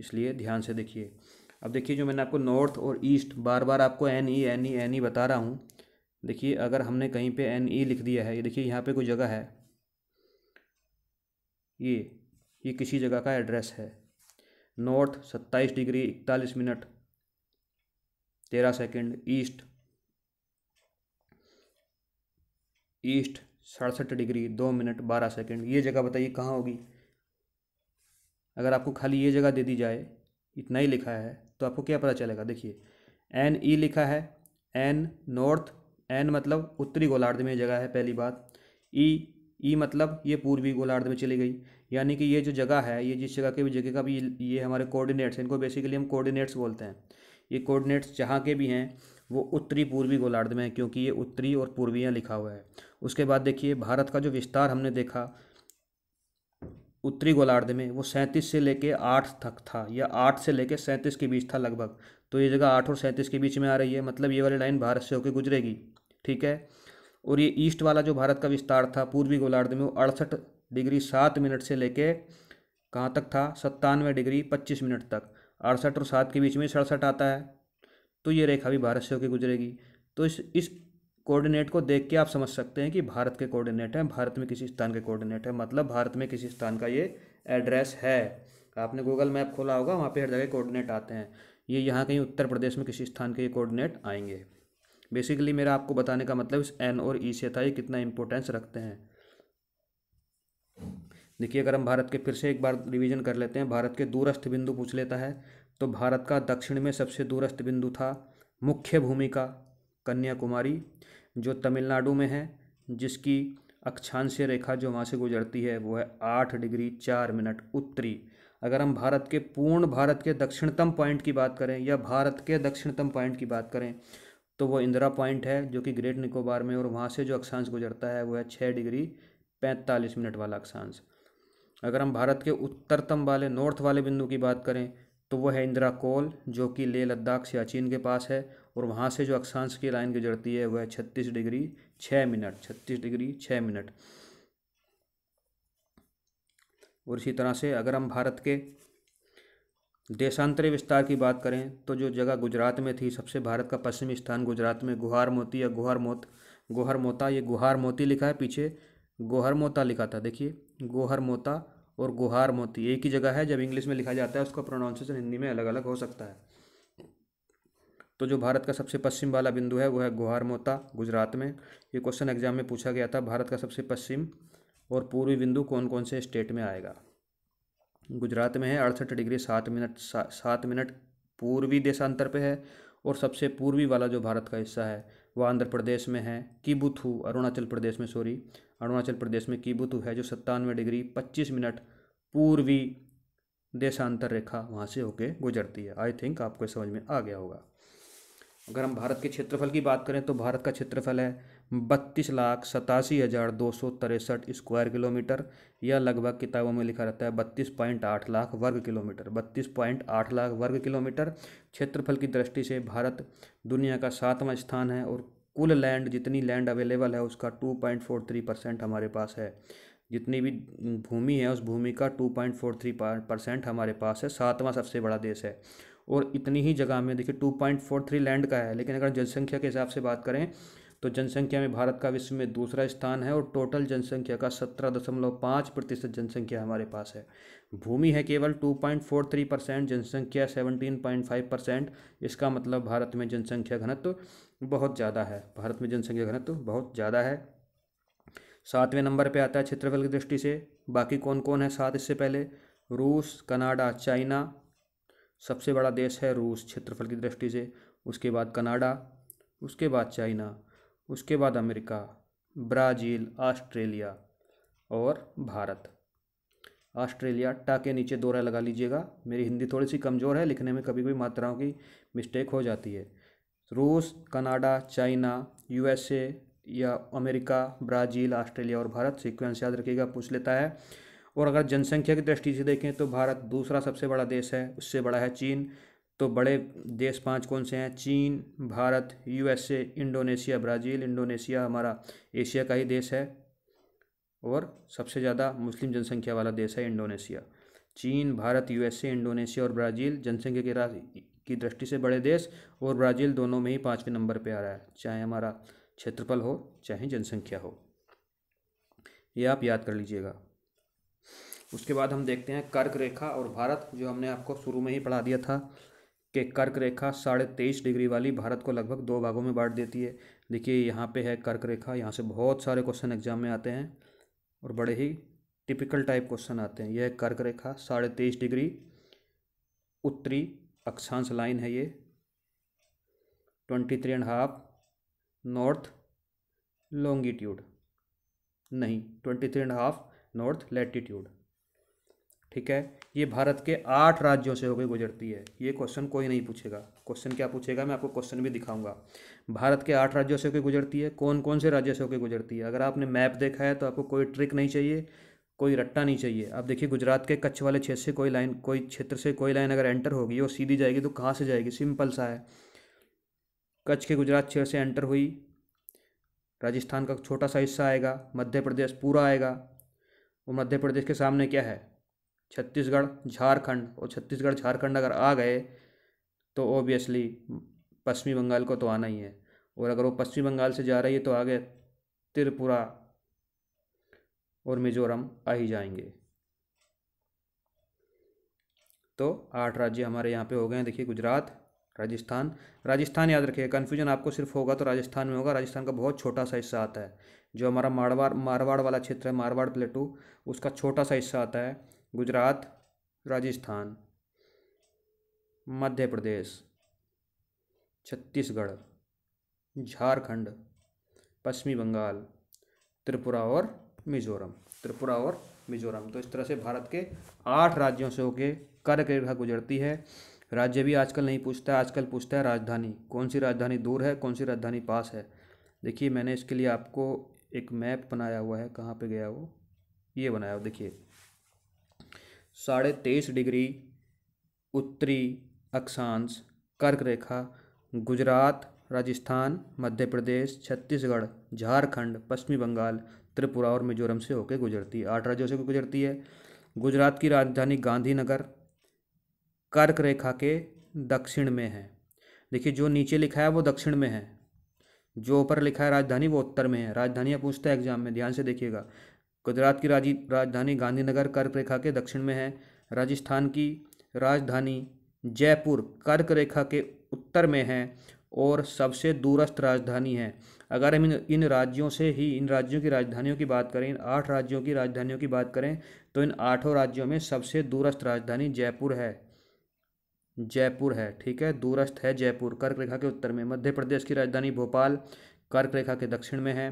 इसलिए ध्यान से देखिए अब देखिए जो मैंने आपको नॉर्थ और ईस्ट बार बार आपको N E N E N E बता रहा हूँ देखिए अगर हमने कहीं पे एन ई e लिख दिया है ये देखिए यहाँ पे कोई जगह है ये ये किसी जगह का एड्रेस है नॉर्थ सत्ताईस डिग्री इकतालीस मिनट तेरह सेकंड ईस्ट ईस्ट सड़सठ डिग्री दो मिनट बारह सेकंड ये जगह बताइए कहाँ होगी अगर आपको खाली ये जगह दे दी जाए इतना ही लिखा है तो आपको क्या पता चलेगा देखिए एन ई लिखा है एन नॉर्थ एन मतलब उत्तरी गोलार्ध में जगह है पहली बात ई ई मतलब ये पूर्वी गोलार्ध में चली गई यानी कि ये जो जगह है ये जिस जगह के भी जगह का भी ये हमारे कोऑर्डिनेट्स इनको बेसिकली हम कोऑर्डिनेट्स बोलते हैं ये कोऑर्डिनेट्स जहाँ के भी हैं वो उत्तरी पूर्वी गोलार्ध में है क्योंकि ये उत्तरी और पूर्वी यहाँ लिखा हुआ है उसके बाद देखिए भारत का जो विस्तार हमने देखा उत्तरी गोलार्ध में वो सैंतीस से लेके आठ तक था या आठ से लेके सैंतीस के बीच था लगभग तो ये जगह आठ और सैंतीस के बीच में आ रही है मतलब ये वाली लाइन भारत से होकर गुजरेगी ठीक है और ये ईस्ट वाला जो भारत का विस्तार था पूर्वी गोलार्ध में वो अड़सठ डिग्री सात मिनट से लेके कहाँ तक था सत्तानवे डिग्री पच्चीस मिनट तक अड़सठ और सात के बीच में सड़सठ आता है तो ये रेखा भी भारत से होकर गुजरेगी तो इस इस कोऑर्डिनेट को देख के आप समझ सकते हैं कि भारत के कोऑर्डिनेट हैं भारत में किसी स्थान के कोऑर्डिनेट हैं मतलब भारत में किसी स्थान का ये एड्रेस है आपने गूगल मैप खोला होगा वहाँ पे हर जगह कोऑर्डिनेट आते हैं ये यहाँ कहीं उत्तर प्रदेश में किसी स्थान के ये कोऑर्डिनेट आएंगे बेसिकली मेरा आपको बताने का मतलब इस एन और ई e से था ये कितना इंपॉर्टेंस रखते हैं देखिए अगर हम भारत के फिर से एक बार रिवीजन कर लेते हैं भारत के दूरस्थ बिंदु पूछ लेता है तो भारत का दक्षिण में सबसे दूरस्थ बिंदु था मुख्य भूमिका कन्याकुमारी जो तमिलनाडु में है जिसकी अक्षांशीय रेखा जो वहाँ से गुजरती है वो है आठ डिग्री चार मिनट उत्तरी अगर हम भारत के पूर्ण भारत के दक्षिणतम पॉइंट की बात करें या भारत के दक्षिणतम पॉइंट की बात करें तो वो इंदिरा पॉइंट है जो कि ग्रेट निकोबार में और वहाँ से जो अक्षांश गुजरता है वो है छः डिग्री पैंतालीस मिनट वाला अक्षांश अगर हम भारत के उत्तरतम वाले नॉर्थ वाले बिंदु की बात करें तो वो है इंदिरा कोल जो कि लेह लद्दाख सियाचिन के पास है और वहाँ से जो अक्षांश की लाइन गुजरती है वह छत्तीस डिग्री छः मिनट छत्तीस डिग्री छः मिनट और इसी तरह से अगर हम भारत के देशांतरी विस्तार की बात करें तो जो जगह गुजरात में थी सबसे भारत का पश्चिमी स्थान गुजरात में गुहार मोती या गुहार मोत गुहार मोता ये गुहार मोती लिखा है पीछे गोहर मोता लिखा था देखिए गोहर मोता और गोहार मोती एक ही जगह है जब इंग्लिश में लिखा जाता है उसका प्रोनाउंसिएशन हिंदी में अलग अलग हो सकता है तो जो भारत का सबसे पश्चिम वाला बिंदु है वो है गोहार मोता गुजरात में ये क्वेश्चन एग्जाम में पूछा गया था भारत का सबसे पश्चिम और पूर्वी बिंदु कौन कौन से स्टेट में आएगा गुजरात में है अड़सठ डिग्री सात मिनट सा, सात मिनट पूर्वी देशांतर पे है और सबसे पूर्वी वाला जो भारत का हिस्सा है वह आंध्र प्रदेश में है किबुथू अरुणाचल प्रदेश में सॉरी अरुणाचल प्रदेश में कीबुतु है जो सत्तानवे डिग्री पच्चीस मिनट पूर्वी देशांतर रेखा वहाँ से होके गुजरती है आई थिंक आपको समझ में आ गया होगा अगर हम भारत के क्षेत्रफल की बात करें तो भारत का क्षेत्रफल है बत्तीस लाख सतासी हज़ार दो सौ तिरसठ स्क्वायर किलोमीटर या लगभग किताबों में लिखा रहता है बत्तीस पॉइंट आठ लाख वर्ग किलोमीटर बत्तीस पॉइंट आठ लाख वर्ग किलोमीटर क्षेत्रफल की दृष्टि से भारत दुनिया का सातवां स्थान है और कुल लैंड जितनी लैंड अवेलेबल है उसका two point four three percent हमारे पास है जितनी भी भूमि है उस भूमि का two point four three percent हमारे पास है सातवां सबसे बड़ा देश है और इतनी ही जगह में देखिए two point four three land का है लेकिन अगर जनसंख्या के हिसाब से बात करें तो जनसंख्या में भारत का विश्व में दूसरा स्थान है और टोटल जनसंख्या का सत्रह दशमलव पाँच प्रतिशत जनसंख्या हमारे पास है भूमि है केवल two point four three percent जनसंख्या सेवनटीन पॉइंट फाइव परसेंट इसका मतलब भारत में जनसंख्या घनत्व बहुत ज़्यादा है भारत में जनसंख्या घनत्व बहुत ज़्यादा है सातवें नंबर पे आता है क्षेत्रफल की दृष्टि से बाकी कौन कौन है सात इससे पहले रूस कनाडा चाइना सबसे बड़ा देश है रूस क्षेत्रफल की दृष्टि से उसके बाद कनाडा उसके बाद चाइना उसके बाद अमेरिका ब्राज़ील ऑस्ट्रेलिया और भारत ऑस्ट्रेलिया टा के नीचे दौरा लगा लीजिएगा मेरी हिंदी थोड़ी सी कमज़ोर है लिखने में कभी कभी मात्राओं की मिस्टेक हो जाती है रूस Canada China U S A या अमेरिका ब्राज़ील ऑस्ट्रेलिया और भारत सीक्वेंस याद रखिएगा पूछ लेता है और अगर जनसंख्या की दृष्टि से देखें तो भारत दूसरा सबसे बड़ा देश है उससे बड़ा है चीन तो बड़े देश पांच कौन से हैं चीन Bharat USA Indonesia Brazil Indonesia हमारा एशिया का ही देश है और सबसे ज़्यादा मुस्लिम जनसंख्या वाला देश है इंडोनेशिया चीन भारत यूएसए इंडोनेशिया और ब्राज़ील जनसंख्या के की दृष्टि से बड़े देश और ब्राज़ील दोनों में ही पाँचवें नंबर पर आ रहा है चाहे हमारा क्षेत्रफल हो चाहे जनसंख्या हो ये आप याद कर लीजिएगा उसके बाद हम देखते हैं कर्क रेखा और भारत जो हमने आपको शुरू में ही पढ़ा दिया था कि कर्क रेखा साढ़े तेईस डिग्री वाली भारत को लगभग दो भागों में बांट देती है देखिए यहाँ पे है कर्क रेखा यहाँ से बहुत सारे क्वेश्चन एग्जाम में आते हैं और बड़े ही टिपिकल टाइप क्वेश्चन आते हैं यह कर्क रेखा साढ़े तेईस डिग्री उत्तरी अक्षांश लाइन है ये twenty three and half north longitude नहीं twenty three and half north latitude ठीक है ये भारत के आठ राज्यों से होकर गुजरती है ये क्वेश्चन कोई नहीं पूछेगा क्वेश्चन क्या पूछेगा मैं आपको क्वेश्चन भी दिखाऊंगा भारत के आठ राज्यों से होकर गुजरती है कौन कौन से राज्यों से होकर गुजरती है अगर आपने मैप देखा है तो आपको कोई ट्रिक नहीं चाहिए कोई रट्टा नहीं चाहिए अब देखिए गुजरात के कच्छ वाले क्षेत्र से कोई लाइन कोई क्षेत्र से कोई लाइन अगर एंटर होगी वो सीधी जाएगी तो कहाँ से जाएगी सिंपल सा है कच्छ के गुजरात क्षेत्र से एंटर हुई राजस्थान का छोटा सा हिस्सा आएगा मध्य प्रदेश पूरा आएगा और मध्य प्रदेश के सामने क्या है छत्तीसगढ़ झारखंड और छत्तीसगढ़ झारखंड अगर आ गए तो ओबियसली पश्चिमी बंगाल को तो आना ही है और अगर वो पश्चिम बंगाल से जा रही है तो आगे त्रिपुरा और मिजोरम आ ही जाएंगे तो आठ राज्य हमारे यहाँ पे हो गए हैं देखिए गुजरात राजस्थान राजस्थान याद रखिए कन्फ्यूजन आपको सिर्फ होगा तो राजस्थान में होगा राजस्थान का बहुत छोटा सा हिस्सा आता है जो हमारा मारवाड़ मारवाड़ वाला क्षेत्र है मारवाड़ प्लेटू उसका छोटा सा हिस्सा आता है गुजरात राजस्थान मध्य प्रदेश छत्तीसगढ़ झारखंड पश्चिमी बंगाल त्रिपुरा और मिजोरम त्रिपुरा और मिजोरम तो इस तरह से भारत के आठ राज्यों से होके कर्क रेखा गुजरती है राज्य भी आजकल नहीं पूछता है आजकल पूछता है राजधानी कौन सी राजधानी दूर है कौन सी राजधानी पास है देखिए मैंने इसके लिए आपको एक मैप बनाया हुआ है कहाँ पे गया वो ये बनाया हो देखिए साढ़े तेईस डिग्री उत्तरी अक्षांश कर्क रेखा गुजरात राजस्थान मध्य प्रदेश छत्तीसगढ़ झारखंड पश्चिमी बंगाल त्रिपुरा और मिजोरम से होकर गुजरती है आठ राज्यों से गुजरती है गुजरात की राजधानी गांधीनगर कर्क रेखा के दक्षिण में है देखिए जो नीचे लिखा है वो दक्षिण में है जो ऊपर लिखा है राजधानी वो उत्तर में है राजधानियाँ पूछता है एग्जाम में ध्यान से देखिएगा गुजरात की राजी राजधानी गांधीनगर कर्क रेखा के दक्षिण में है राजस्थान की राजधानी जयपुर कर्क रेखा के उत्तर में है और सबसे दूरस्थ राजधानी है अगर हम इन इन राज्यों से ही इन राज्यों की राजधानियों की बात करें इन आठ राज्यों की राजधानियों की बात करें तो इन आठों राज्यों में सबसे दूरस्थ राजधानी जयपुर है जयपुर है ठीक है दूरस्थ है जयपुर कर्क रेखा के उत्तर में मध्य प्रदेश की राजधानी भोपाल कर्क रेखा के दक्षिण में है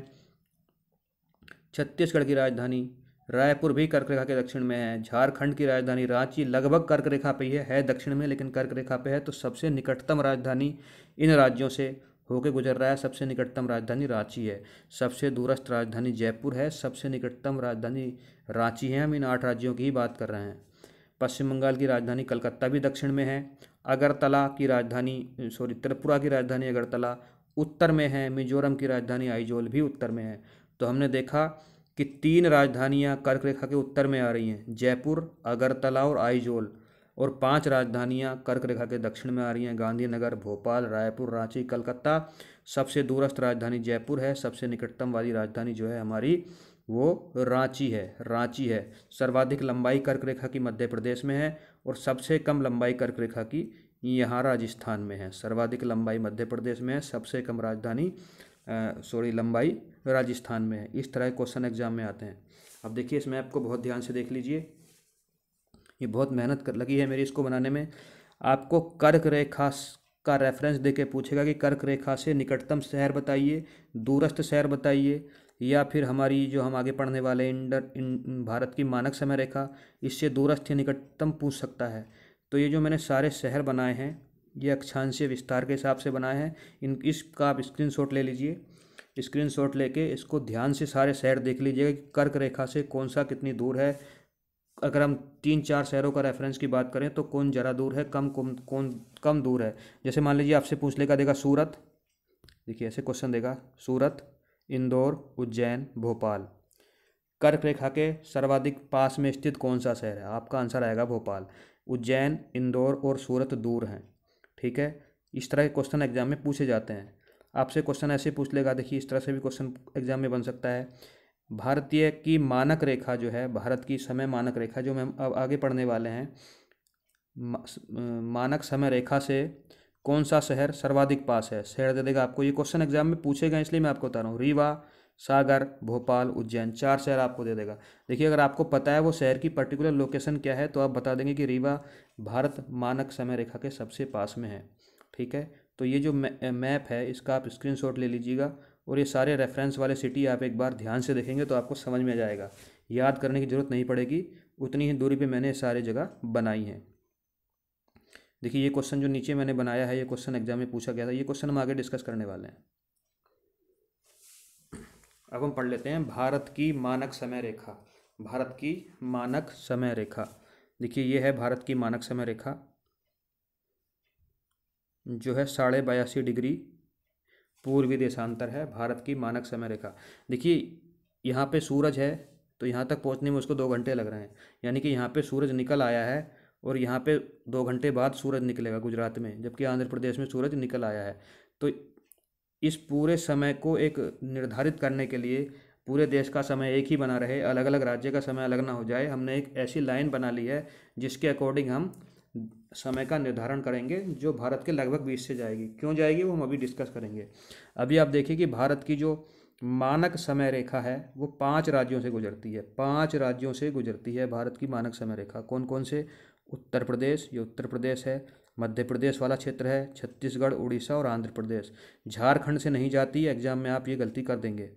छत्तीसगढ़ की राजधानी रायपुर भी कर्क रेखा के दक्षिण में है झारखंड की राजधानी रांची लगभग कर्क रेखा पे ही है, है दक्षिण में लेकिन कर्क रेखा पे है तो सबसे निकटतम राजधानी इन राज्यों से होकर गुजर रहा है सबसे निकटतम राजधानी रांची है सबसे दूरस्थ राजधानी जयपुर है सबसे निकटतम राजधानी रांची है हम इन आठ राज्यों की ही बात कर रहे हैं पश्चिम बंगाल की राजधानी कलकत्ता भी दक्षिण में है अगरतला की राजधानी सॉरी त्रिपुरा की राजधानी अगरतला उत्तर में है मिजोरम की राजधानी आइजोल भी उत्तर में है तो हमने देखा कि तीन राजधानियां कर्क रेखा के उत्तर में आ रही हैं जयपुर अगरतला और आइजोल और पांच राजधानियां कर्क रेखा के दक्षिण में आ रही हैं गांधीनगर भोपाल रायपुर रांची कलकत्ता सबसे दूरस्थ राजधानी जयपुर है सबसे निकटतम वाली राजधानी जो है हमारी वो रांची है रांची है सर्वाधिक लंबाई कर्क रेखा की मध्य प्रदेश में है और सबसे कम लंबाई कर्क रेखा की यहाँ राजस्थान में है सर्वाधिक लंबाई मध्य प्रदेश में है सबसे कम राजधानी सॉरी लंबाई राजस्थान में है इस तरह के क्वेश्चन एग्जाम में आते हैं अब देखिए इसमें आपको बहुत ध्यान से देख लीजिए ये बहुत मेहनत कर लगी है मेरी इसको बनाने में आपको कर्क रेखा का रेफरेंस दे के पूछेगा कि कर्क रेखा से निकटतम शहर बताइए दूरस्थ शहर बताइए या फिर हमारी जो हम आगे पढ़ने वाले इंडर इन भारत की मानक समय रेखा इससे दूरस्थ या निकटतम पूछ सकता है तो ये जो मैंने सारे शहर बनाए हैं ये अक्षांश विस्तार के हिसाब से बनाए हैं इन इसका आप शॉट ले लीजिए शॉट लेके इसको ध्यान से सारे शहर देख लीजिएगा कि कर्क रेखा से कौन सा कितनी दूर है अगर हम तीन चार शहरों का रेफरेंस की बात करें तो कौन ज़रा दूर है कम कौन कौन कम दूर है जैसे मान लीजिए आपसे पूछ लेगा देगा सूरत देखिए ऐसे क्वेश्चन देगा सूरत इंदौर उज्जैन भोपाल कर्क रेखा के सर्वाधिक पास में स्थित कौन सा शहर है आपका आंसर आएगा भोपाल उज्जैन इंदौर और सूरत दूर हैं ठीक है इस तरह के क्वेश्चन एग्जाम में पूछे जाते हैं आपसे क्वेश्चन ऐसे पूछ लेगा देखिए इस तरह से भी क्वेश्चन एग्जाम में बन सकता है भारतीय की मानक रेखा जो है भारत की समय मानक रेखा जो हम अब आगे पढ़ने वाले हैं मानक समय रेखा से कौन सा शहर सर्वाधिक पास है शहर दे देगा आपको ये क्वेश्चन एग्जाम में पूछे गए इसलिए मैं आपको बता रहा हूँ रीवा सागर भोपाल उज्जैन चार शहर आपको दे देगा देखिए अगर आपको पता है वो शहर की पर्टिकुलर लोकेशन क्या है तो आप बता देंगे कि रीवा भारत मानक समय रेखा के सबसे पास में है ठीक है तो ये जो मैप है इसका आप स्क्रीनशॉट ले लीजिएगा और ये सारे रेफरेंस वाले सिटी आप एक बार ध्यान से देखेंगे तो आपको समझ में आ जाएगा याद करने की ज़रूरत नहीं पड़ेगी उतनी ही दूरी पे मैंने सारे जगह बनाई हैं देखिए ये क्वेश्चन जो नीचे मैंने बनाया है ये क्वेश्चन एग्जाम में पूछा गया था ये क्वेश्चन हम आगे डिस्कस करने वाले हैं अब हम पढ़ लेते हैं भारत की मानक समय रेखा भारत की मानक समय रेखा देखिए ये है भारत की मानक समय रेखा जो है साढ़े बयासी डिग्री पूर्वी देशांतर है भारत की मानक समय रेखा देखिए यहाँ पे सूरज है तो यहाँ तक पहुँचने में उसको दो घंटे लग रहे हैं यानी कि यहाँ पे सूरज निकल आया है और यहाँ पे दो घंटे बाद सूरज निकलेगा गुजरात में जबकि आंध्र प्रदेश में सूरज निकल आया है तो इस पूरे समय को एक निर्धारित करने के लिए पूरे देश का समय एक ही बना रहे अलग अलग राज्य का समय अलग ना हो जाए हमने एक ऐसी लाइन बना ली है जिसके अकॉर्डिंग हम समय का निर्धारण करेंगे जो भारत के लगभग बीच से जाएगी क्यों जाएगी वो हम अभी डिस्कस करेंगे अभी आप देखिए कि भारत की जो मानक समय रेखा है वो पांच राज्यों से गुजरती है पांच राज्यों से गुजरती है भारत की मानक समय रेखा कौन कौन से उत्तर प्रदेश ये उत्तर प्रदेश है मध्य प्रदेश वाला क्षेत्र है छत्तीसगढ़ उड़ीसा और आंध्र प्रदेश झारखंड से नहीं जाती एग्जाम में आप ये गलती कर देंगे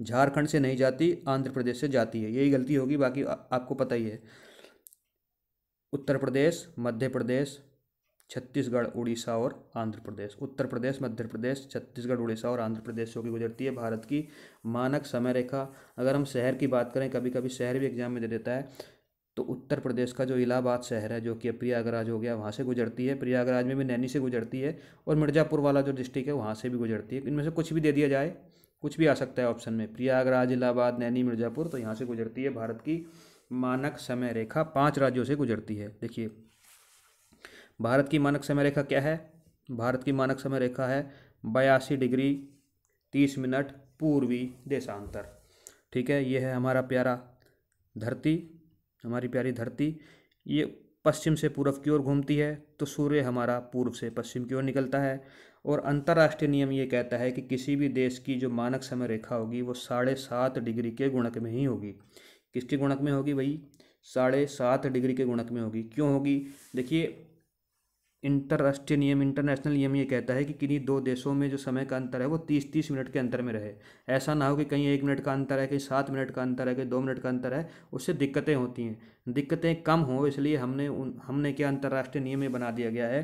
झारखंड से नहीं जाती आंध्र प्रदेश से जाती है यही गलती होगी बाकी आ, आपको पता ही है उत्तर प्रदेश मध्य प्रदेश छत्तीसगढ़ उड़ीसा और आंध्र प्रदेश उत्तर प्रदेश मध्य प्रदेश छत्तीसगढ़ उड़ीसा और आंध्र प्रदेश से होकर गुजरती है भारत की मानक समय रेखा अगर हम शहर की बात करें कभी कभी शहर भी एग्जाम में दे देता है तो उत्तर प्रदेश का जो इलाहाबाद शहर है जो कि प्रयागराज हो गया वहाँ से गुजरती है प्रयागराज में भी नैनी से गुजरती है और मिर्ज़ापुर वाला जो डिस्ट्रिक्ट है वहाँ से भी गुजरती है इनमें से कुछ भी दे दिया जाए कुछ भी आ सकता है ऑप्शन में प्रयागराज इलाहाबाद नैनी मिर्ज़ापुर तो यहाँ से गुजरती है भारत की मानक समय रेखा पांच राज्यों से गुजरती है देखिए भारत की मानक समय रेखा क्या है भारत की मानक समय रेखा है बयासी डिग्री तीस मिनट पूर्वी देशांतर ठीक है यह है हमारा प्यारा धरती हमारी प्यारी धरती ये पश्चिम से पूर्व की ओर घूमती है तो सूर्य हमारा पूर्व से पश्चिम की ओर निकलता है और अंतर्राष्ट्रीय नियम ये कहता है कि किसी भी देश की जो मानक समय रेखा होगी वो साढ़े सात डिग्री के गुणक में ही होगी किसके गुणक में होगी भाई साढ़े सात डिग्री के गुणक में होगी क्यों होगी देखिए इंटरराष्ट्रीय नियम इंटरनेशनल नियम ये कहता है कि किन्हीं दो देशों में जो समय का अंतर है वो तीस तीस मिनट के अंतर में रहे ऐसा ना हो कि कहीं एक मिनट का अंतर है कहीं सात मिनट का अंतर है कहीं दो मिनट का अंतर है उससे दिक्कतें होती हैं दिक्कतें कम हों इसलिए हमने उन हमने क्या अंतर्राष्ट्रीय नियम ये बना दिया गया है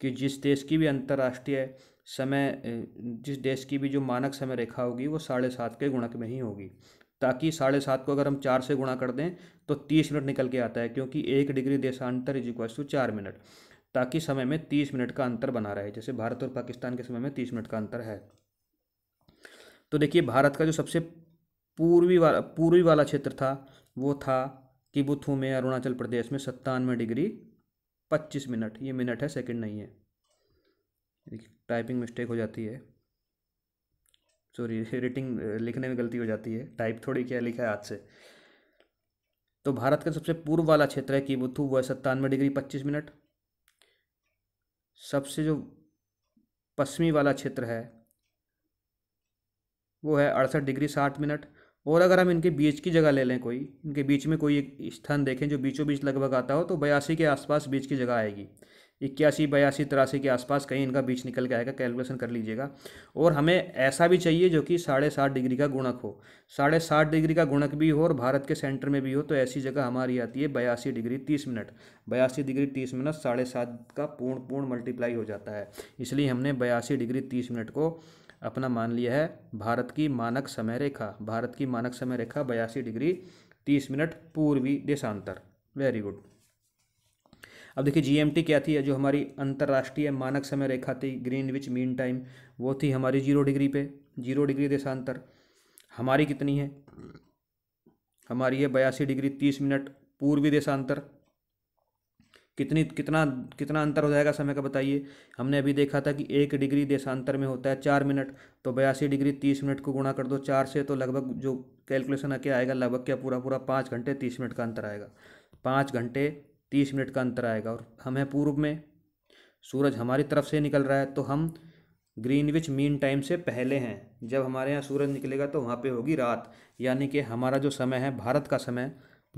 कि जिस देश की भी अंतर्राष्ट्रीय समय जिस देश की भी जो मानक समय रेखा होगी वो साढ़े सात के गुणक में ही होगी ताकि साढ़े सात को अगर हम चार से गुणा कर दें तो तीस मिनट निकल के आता है क्योंकि एक डिग्री देशांतर इज इक्वल टू चार मिनट ताकि समय में तीस मिनट का अंतर बना रहे जैसे भारत और पाकिस्तान के समय में तीस मिनट का अंतर है तो देखिए भारत का जो सबसे पूर्वी वाला पूर्वी वाला क्षेत्र था वो था किबुथू में अरुणाचल प्रदेश में सत्तानवे डिग्री पच्चीस मिनट ये मिनट है सेकंड नहीं है टाइपिंग मिस्टेक हो जाती है सॉरी रेटिंग लिखने में गलती हो जाती है टाइप थोड़ी क्या लिखा है हाथ से तो भारत का सबसे पूर्व वाला क्षेत्र है किबुथु वह सत्तानवे डिग्री पच्चीस मिनट सबसे जो पश्चिमी वाला क्षेत्र है वो है अड़सठ डिग्री साठ मिनट और अगर हम इनके बीच की जगह ले लें कोई इनके बीच में कोई एक स्थान देखें जो बीचों बीच लगभग आता हो तो बयासी के आसपास बीच की जगह आएगी इक्यासी बयासी तिरासी के आसपास कहीं इनका बीच निकल के आएगा कैलकुलेशन कर लीजिएगा और हमें ऐसा भी चाहिए जो कि साढ़े सात डिग्री का गुणक हो साढ़े सात डिग्री का गुणक भी हो और भारत के सेंटर में भी हो तो ऐसी जगह हमारी आती है बयासी डिग्री तीस मिनट बयासी डिग्री तीस मिनट साढ़े सात का पूर्ण पूर्ण मल्टीप्लाई हो जाता है इसलिए हमने बयासी डिग्री तीस मिनट को अपना मान लिया है भारत की मानक समय रेखा भारत की मानक समय रेखा बयासी डिग्री तीस मिनट पूर्वी देशांतर वेरी गुड अब देखिए जीएमटी क्या थी जो हमारी अंतर्राष्ट्रीय मानक समय रेखा थी ग्रीन विच मीन टाइम वो थी हमारी जीरो डिग्री पे जीरो डिग्री देशांतर हमारी कितनी है हमारी है बयासी डिग्री तीस मिनट पूर्वी देशांतर कितनी कितना कितना अंतर हो जाएगा समय का बताइए हमने अभी देखा था कि एक डिग्री देशांतर में होता है चार मिनट तो बयासी डिग्री तीस मिनट को गुणा कर दो चार से तो लगभग जो कैलकुलेशन आके आएगा लगभग क्या पूरा पूरा पाँच घंटे तीस मिनट का अंतर आएगा पाँच घंटे तीस मिनट का अंतर आएगा और हम हैं पूर्व में सूरज हमारी तरफ से निकल रहा है तो हम ग्रीनविच मीन टाइम से पहले हैं जब हमारे यहाँ सूरज निकलेगा तो वहाँ पे होगी रात यानी कि हमारा जो समय है भारत का समय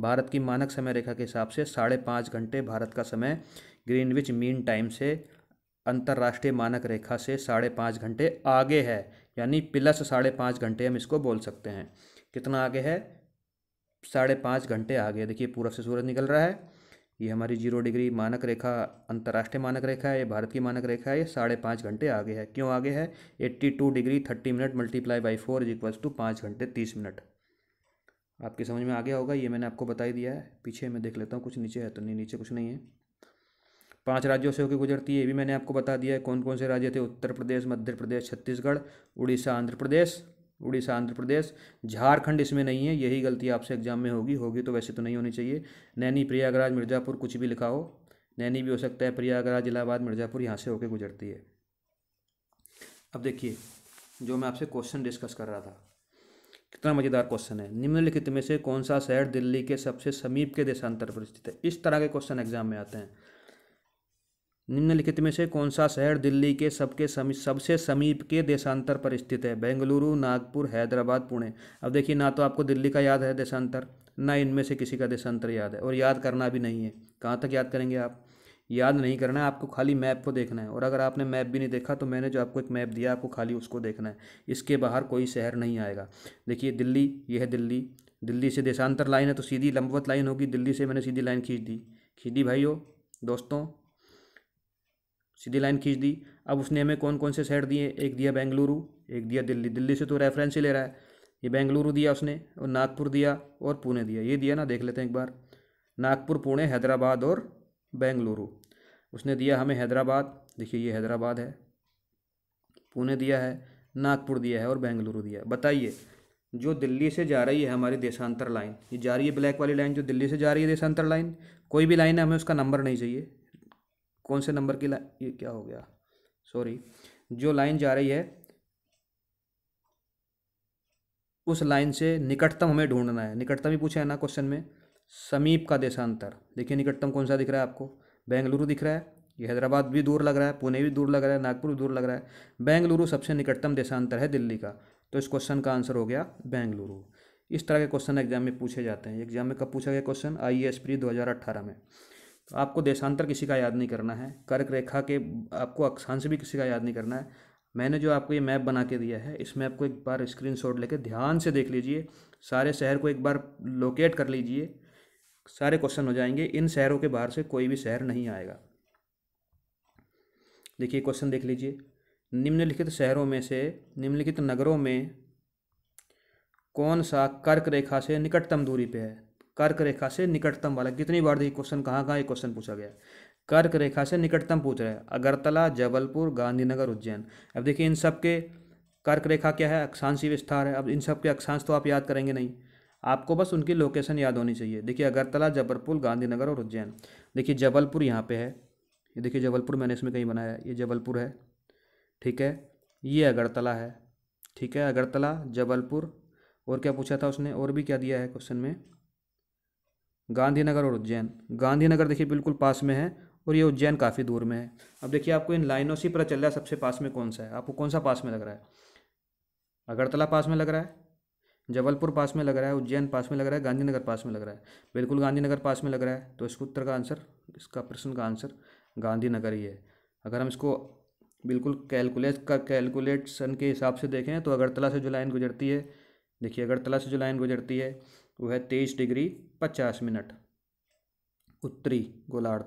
भारत की मानक समय रेखा के हिसाब से साढ़े पाँच घंटे भारत का समय ग्रीनविच मीन टाइम से अंतर्राष्ट्रीय मानक रेखा से साढ़े पाँच घंटे आगे है यानी प्लस साढ़े पाँच घंटे हम इसको बोल सकते हैं कितना आगे है साढ़े पाँच घंटे आगे देखिए पूरब से सूरज निकल रहा है ये हमारी जीरो डिग्री मानक रेखा अंतर्राष्ट्रीय मानक रेखा है ये भारत की मानक रेखा है ये साढ़े पाँच घंटे आगे है क्यों आगे है eighty two degree thirty minute multiply by four is equals to पाँच घंटे तीस मिनट आपके समझ में आ गया होगा ये मैंने आपको बताई दिया है पीछे मैं देख लेता हूँ कुछ नीचे है तो नहीं नीचे कुछ नहीं है पाँच राज्यों से होकर गुजरती है ये भी मैंने आपको बता दिया है कौन कौन से राज्य थे उत्तर प्रदेश मध्य प्रदेश छत्तीसगढ़ उड़ीसा आंध्र प्रदेश उड़ीसा आंध्र प्रदेश झारखंड इसमें नहीं है यही गलती आपसे एग्जाम में होगी होगी तो वैसे तो नहीं होनी चाहिए नैनी प्रयागराज मिर्ज़ापुर कुछ भी लिखा हो नैनी भी हो सकता है प्रयागराज इलाहाबाद मिर्ज़ापुर यहाँ से होकर गुजरती है अब देखिए जो मैं आपसे क्वेश्चन डिस्कस कर रहा था कितना मज़ेदार क्वेश्चन है निम्नलिखित में से कौन सा शहर दिल्ली के सबसे समीप के देशांतर पर स्थित है इस तरह के क्वेश्चन एग्जाम में आते हैं निम्नलिखित में से कौन सा शहर दिल्ली के सबके समी, सबसे समीप के देशांतर पर स्थित है बेंगलुरु नागपुर हैदराबाद पुणे अब देखिए ना तो आपको दिल्ली का याद है देशांतर ना इनमें से किसी का देशांतर याद है और याद करना भी नहीं है कहाँ तक याद करेंगे आप याद नहीं करना है आपको खाली मैप को देखना है और अगर आपने मैप भी नहीं देखा तो मैंने जो आपको एक मैप दिया आपको खाली उसको देखना है इसके बाहर कोई शहर नहीं आएगा देखिए दिल्ली यह है दिल्ली दिल्ली से देशांतर लाइन है तो सीधी लंबवत लाइन होगी दिल्ली से मैंने सीधी लाइन खींच दी खींची भाइयों दोस्तों सीधी लाइन खींच दी अब उसने हमें कौन कौन से शहर दिए एक दिया बेंगलुरु एक दिया दिल्ली दिल्ली से तो रेफरेंस ही ले रहा है ये बेंगलुरु दिया उसने और नागपुर दिया और पुणे दिया ये दिया ना देख लेते हैं एक बार नागपुर पुणे हैदराबाद और बेंगलुरु उसने दिया हमें हैदराबाद देखिए ये हैदराबाद है पुणे दिया है नागपुर दिया है और बेंगलुरु दिया है बताइए जो दिल्ली से जा रही है हमारी देशांतर लाइन ये जा रही है ब्लैक वाली लाइन जो दिल्ली से जा रही है देशांतर लाइन कोई भी लाइन है हमें उसका नंबर नहीं चाहिए कौन से नंबर की लाइन ये क्या हो गया सॉरी जो लाइन जा रही है उस लाइन से निकटतम हमें ढूंढना है निकटतम ही पूछा है ना क्वेश्चन में समीप का देशांतर देखिए निकटतम कौन सा दिख रहा है आपको बेंगलुरु दिख रहा है ये हैदराबाद भी दूर लग रहा है पुणे भी दूर लग रहा है नागपुर भी दूर लग रहा है बेंगलुरु सबसे निकटतम देशांतर है दिल्ली का तो इस क्वेश्चन का आंसर हो गया बेंगलुरु इस तरह के क्वेश्चन एग्जाम में पूछे जाते हैं एग्जाम में कब पूछा गया क्वेश्चन आई एस प्री दो हज़ार में आपको देशांतर किसी का याद नहीं करना है कर्क रेखा के आपको अक्षांश भी किसी का याद नहीं करना है मैंने जो आपको ये मैप बना के दिया है इस मैप को एक बार स्क्रीन शॉट लेकर ध्यान से देख लीजिए सारे शहर को एक बार लोकेट कर लीजिए सारे क्वेश्चन हो जाएंगे इन शहरों के बाहर से कोई भी शहर नहीं आएगा देखिए क्वेश्चन देख लीजिए निम्नलिखित शहरों में से निम्नलिखित नगरों में कौन सा कर्क रेखा से निकटतम दूरी पे है कर्क रेखा से निकटतम वाला कितनी बार देखिए क्वेश्चन कहाँ कहाँ ये क्वेश्चन पूछा गया कर्क रेखा से निकटतम पूछ रहे हैं अगरतला जबलपुर गांधीनगर उज्जैन अब देखिए इन सब के कर्क रेखा क्या है अक्षांशी विस्तार है अब इन सब के अक्षांश तो आप याद करेंगे नहीं आपको बस उनकी लोकेशन याद होनी चाहिए देखिए अगरतला जबलपुर गांधीनगर और उज्जैन देखिए जबलपुर यहाँ पे है ये देखिए जबलपुर मैंने इसमें कहीं बनाया है ये जबलपुर है ठीक है ये अगरतला है ठीक है अगरतला जबलपुर और क्या पूछा था उसने और भी क्या दिया है क्वेश्चन में गांधीनगर और उज्जैन गांधीनगर देखिए बिल्कुल पास में है और ये उज्जैन काफ़ी दूर में है अब देखिए आपको इन लाइनों से पता चल रहा है सबसे पास में कौन सा है आपको कौन सा पास में लग रहा है अगरतला पास में लग रहा है जबलपुर पास में लग रहा है उज्जैन पास में लग रहा है गांधीनगर पास में लग रहा है बिल्कुल गांधीनगर पास में लग रहा है तो इसको उत्तर का आंसर इसका प्रश्न का आंसर गांधीनगर ही है अगर हम इसको बिल्कुल कैलकुलेट का कैलकुलेशन के हिसाब से देखें तो अगरतला से जो लाइन गुजरती है देखिए अगरतला से जो लाइन गुजरती है वो है तेईस डिग्री पचास मिनट उत्तरी गोलार्ध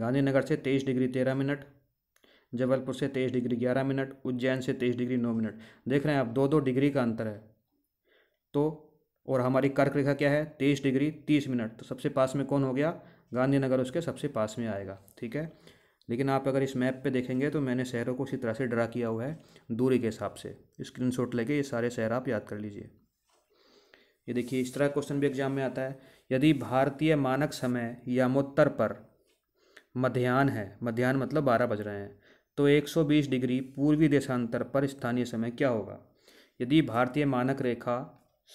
गांधीनगर से तेईस डिग्री तेरह मिनट जबलपुर से तेईस डिग्री ग्यारह मिनट उज्जैन से तेईस डिग्री नौ मिनट देख रहे हैं आप दो दो डिग्री का अंतर है तो और हमारी कर्क रेखा क्या है तेईस डिग्री तीस मिनट तो सबसे पास में कौन हो गया गांधीनगर उसके सबसे पास में आएगा ठीक है लेकिन आप अगर इस मैप पे देखेंगे तो मैंने शहरों को इसी तरह से ड्रा किया हुआ है दूरी के हिसाब से स्क्रीनशॉट लेके ये सारे शहर आप याद कर लीजिए ये देखिए इस तरह क्वेश्चन भी एग्जाम में आता है यदि भारतीय मानक समय यामोत्तर पर मध्यान्ह है मध्यान्ह मतलब बारह बज रहे हैं तो 120 डिग्री पूर्वी देशांतर पर स्थानीय समय क्या होगा यदि भारतीय मानक रेखा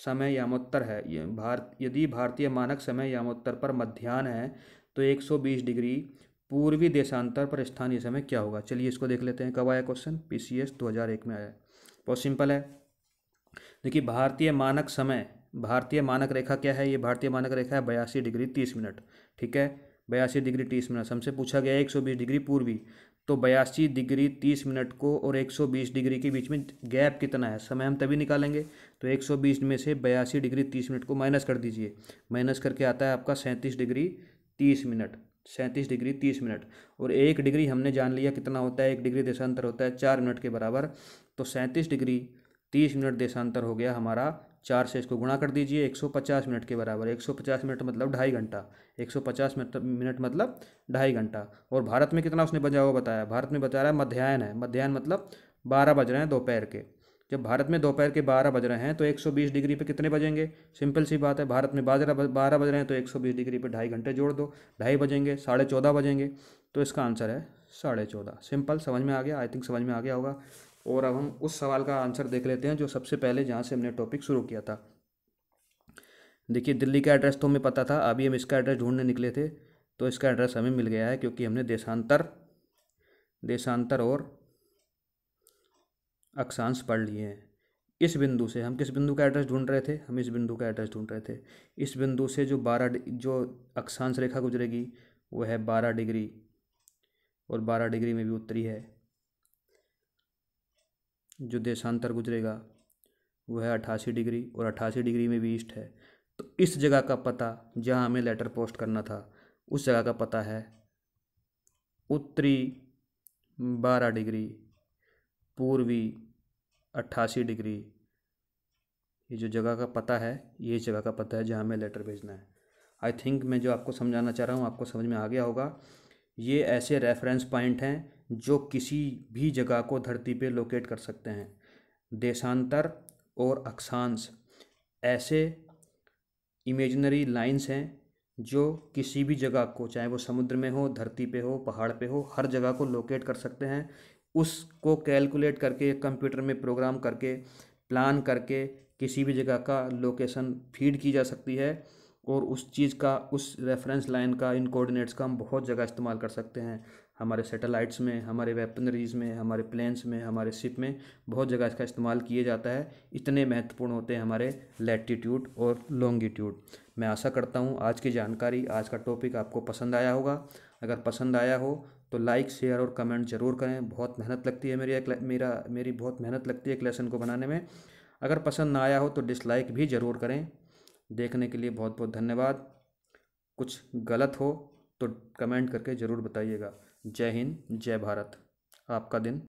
समय यामोत्तर है भारत यदि भारतीय मानक समय यामोत्तर पर मध्यान्ह है तो 120 डिग्री पूर्वी देशांतर पर स्थानीय समय क्या होगा चलिए इसको देख लेते हैं कब आया क्वेश्चन हजार एक में आया बहुत सिंपल है देखिए भारतीय मानक समय भारतीय मानक रेखा क्या है ये भारतीय मानक रेखा है बयासी डिग्री तीस मिनट ठीक है बयासी डिग्री तीस मिनट हमसे पूछा गया एक सौ बीस डिग्री पूर्वी तो बयासी डिग्री तीस मिनट को और एक सौ बीस डिग्री के बीच में गैप कितना है समय हम तभी निकालेंगे तो एक सौ बीस में से बयासी डिग्री तीस मिनट को माइनस कर दीजिए माइनस करके आता है आपका सैंतीस डिग्री तीस मिनट सैंतीस डिग्री तीस मिनट और एक डिग्री हमने जान लिया कितना होता है एक डिग्री देशांतर होता है चार मिनट के बराबर तो सैंतीस डिग्री तीस मिनट देशांतर हो गया हमारा चार से इसको गुणा कर दीजिए 150 मिनट के बराबर 150 मिनट मतलब ढाई घंटा 150 मिनट मतलब ढाई घंटा और भारत में कितना उसने बजा हुआ बताया भारत में बता रहा है मध्यान्ह है मध्यान्ह मतलब बारह बज रहे हैं दोपहर के जब भारत में दोपहर के बारह बज रहे हैं तो एक सौ बीस डिग्री पे कितने बजेंगे सिंपल सी बात है भारत में बाजरा बारह बज रहे हैं तो एक सौ बीस डिग्री पर ढाई घंटे जोड़ दो ढाई बजेंगे साढ़े चौदह बजेंगे तो इसका आंसर है साढ़े चौदह सिंपल समझ में आ गया आई थिंक समझ में आ गया होगा और अब हम उस सवाल का आंसर देख लेते हैं जो सबसे पहले जहाँ से हमने टॉपिक शुरू किया था देखिए दिल्ली का एड्रेस तो हमें पता था अभी हम इसका एड्रेस ढूंढने निकले थे तो इसका एड्रेस हमें मिल गया है क्योंकि हमने देशांतर देशांतर और अक्षांश पढ़ लिए हैं इस बिंदु से हम किस बिंदु का एड्रेस ढूंढ रहे थे हम इस बिंदु का एड्रेस ढूंढ रहे थे इस बिंदु से जो बारह जो अक्षांश रेखा गुजरेगी वो है बारह डिग्री और बारह डिग्री में भी उत्तरी है जो देशांतर गुजरेगा वह है अट्ठासी डिग्री और अट्ठासी डिग्री में भी ईस्ट है तो इस जगह का पता जहाँ हमें लेटर पोस्ट करना था उस जगह का पता है उत्तरी बारह डिग्री पूर्वी अट्ठासी डिग्री ये जो जगह का पता है ये जगह का पता है जहाँ हमें लेटर भेजना है आई थिंक मैं जो आपको समझाना चाह रहा हूँ आपको समझ में आ गया होगा ये ऐसे रेफरेंस पॉइंट हैं जो किसी भी जगह को धरती पे लोकेट कर सकते हैं देशांतर और अक्षांश ऐसे इमेजनरी लाइंस हैं जो किसी भी जगह को चाहे वो समुद्र में हो धरती पे हो पहाड़ पे हो हर जगह को लोकेट कर सकते हैं उसको कैलकुलेट करके कंप्यूटर में प्रोग्राम करके प्लान करके किसी भी जगह का लोकेशन फीड की जा सकती है और उस चीज़ का उस रेफरेंस लाइन का इन कोऑर्डिनेट्स का हम बहुत जगह इस्तेमाल कर सकते हैं हमारे सेटेलाइट्स में हमारे वेपनरीज़ में हमारे प्लेन्स में हमारे शिप में बहुत जगह इसका इस्तेमाल किया जाता है इतने महत्वपूर्ण होते हैं हमारे लेटीट्यूड और लॉन्गीट्यूड मैं आशा करता हूँ आज की जानकारी आज का टॉपिक आपको पसंद आया होगा अगर पसंद आया हो तो लाइक शेयर और कमेंट जरूर करें बहुत मेहनत लगती है मेरी मेरा मेरी बहुत मेहनत लगती है एक लेसन को बनाने में अगर पसंद ना आया हो तो डिसलाइक भी ज़रूर करें देखने के लिए बहुत बहुत धन्यवाद कुछ गलत हो तो कमेंट करके ज़रूर बताइएगा जय हिंद जय भारत आपका दिन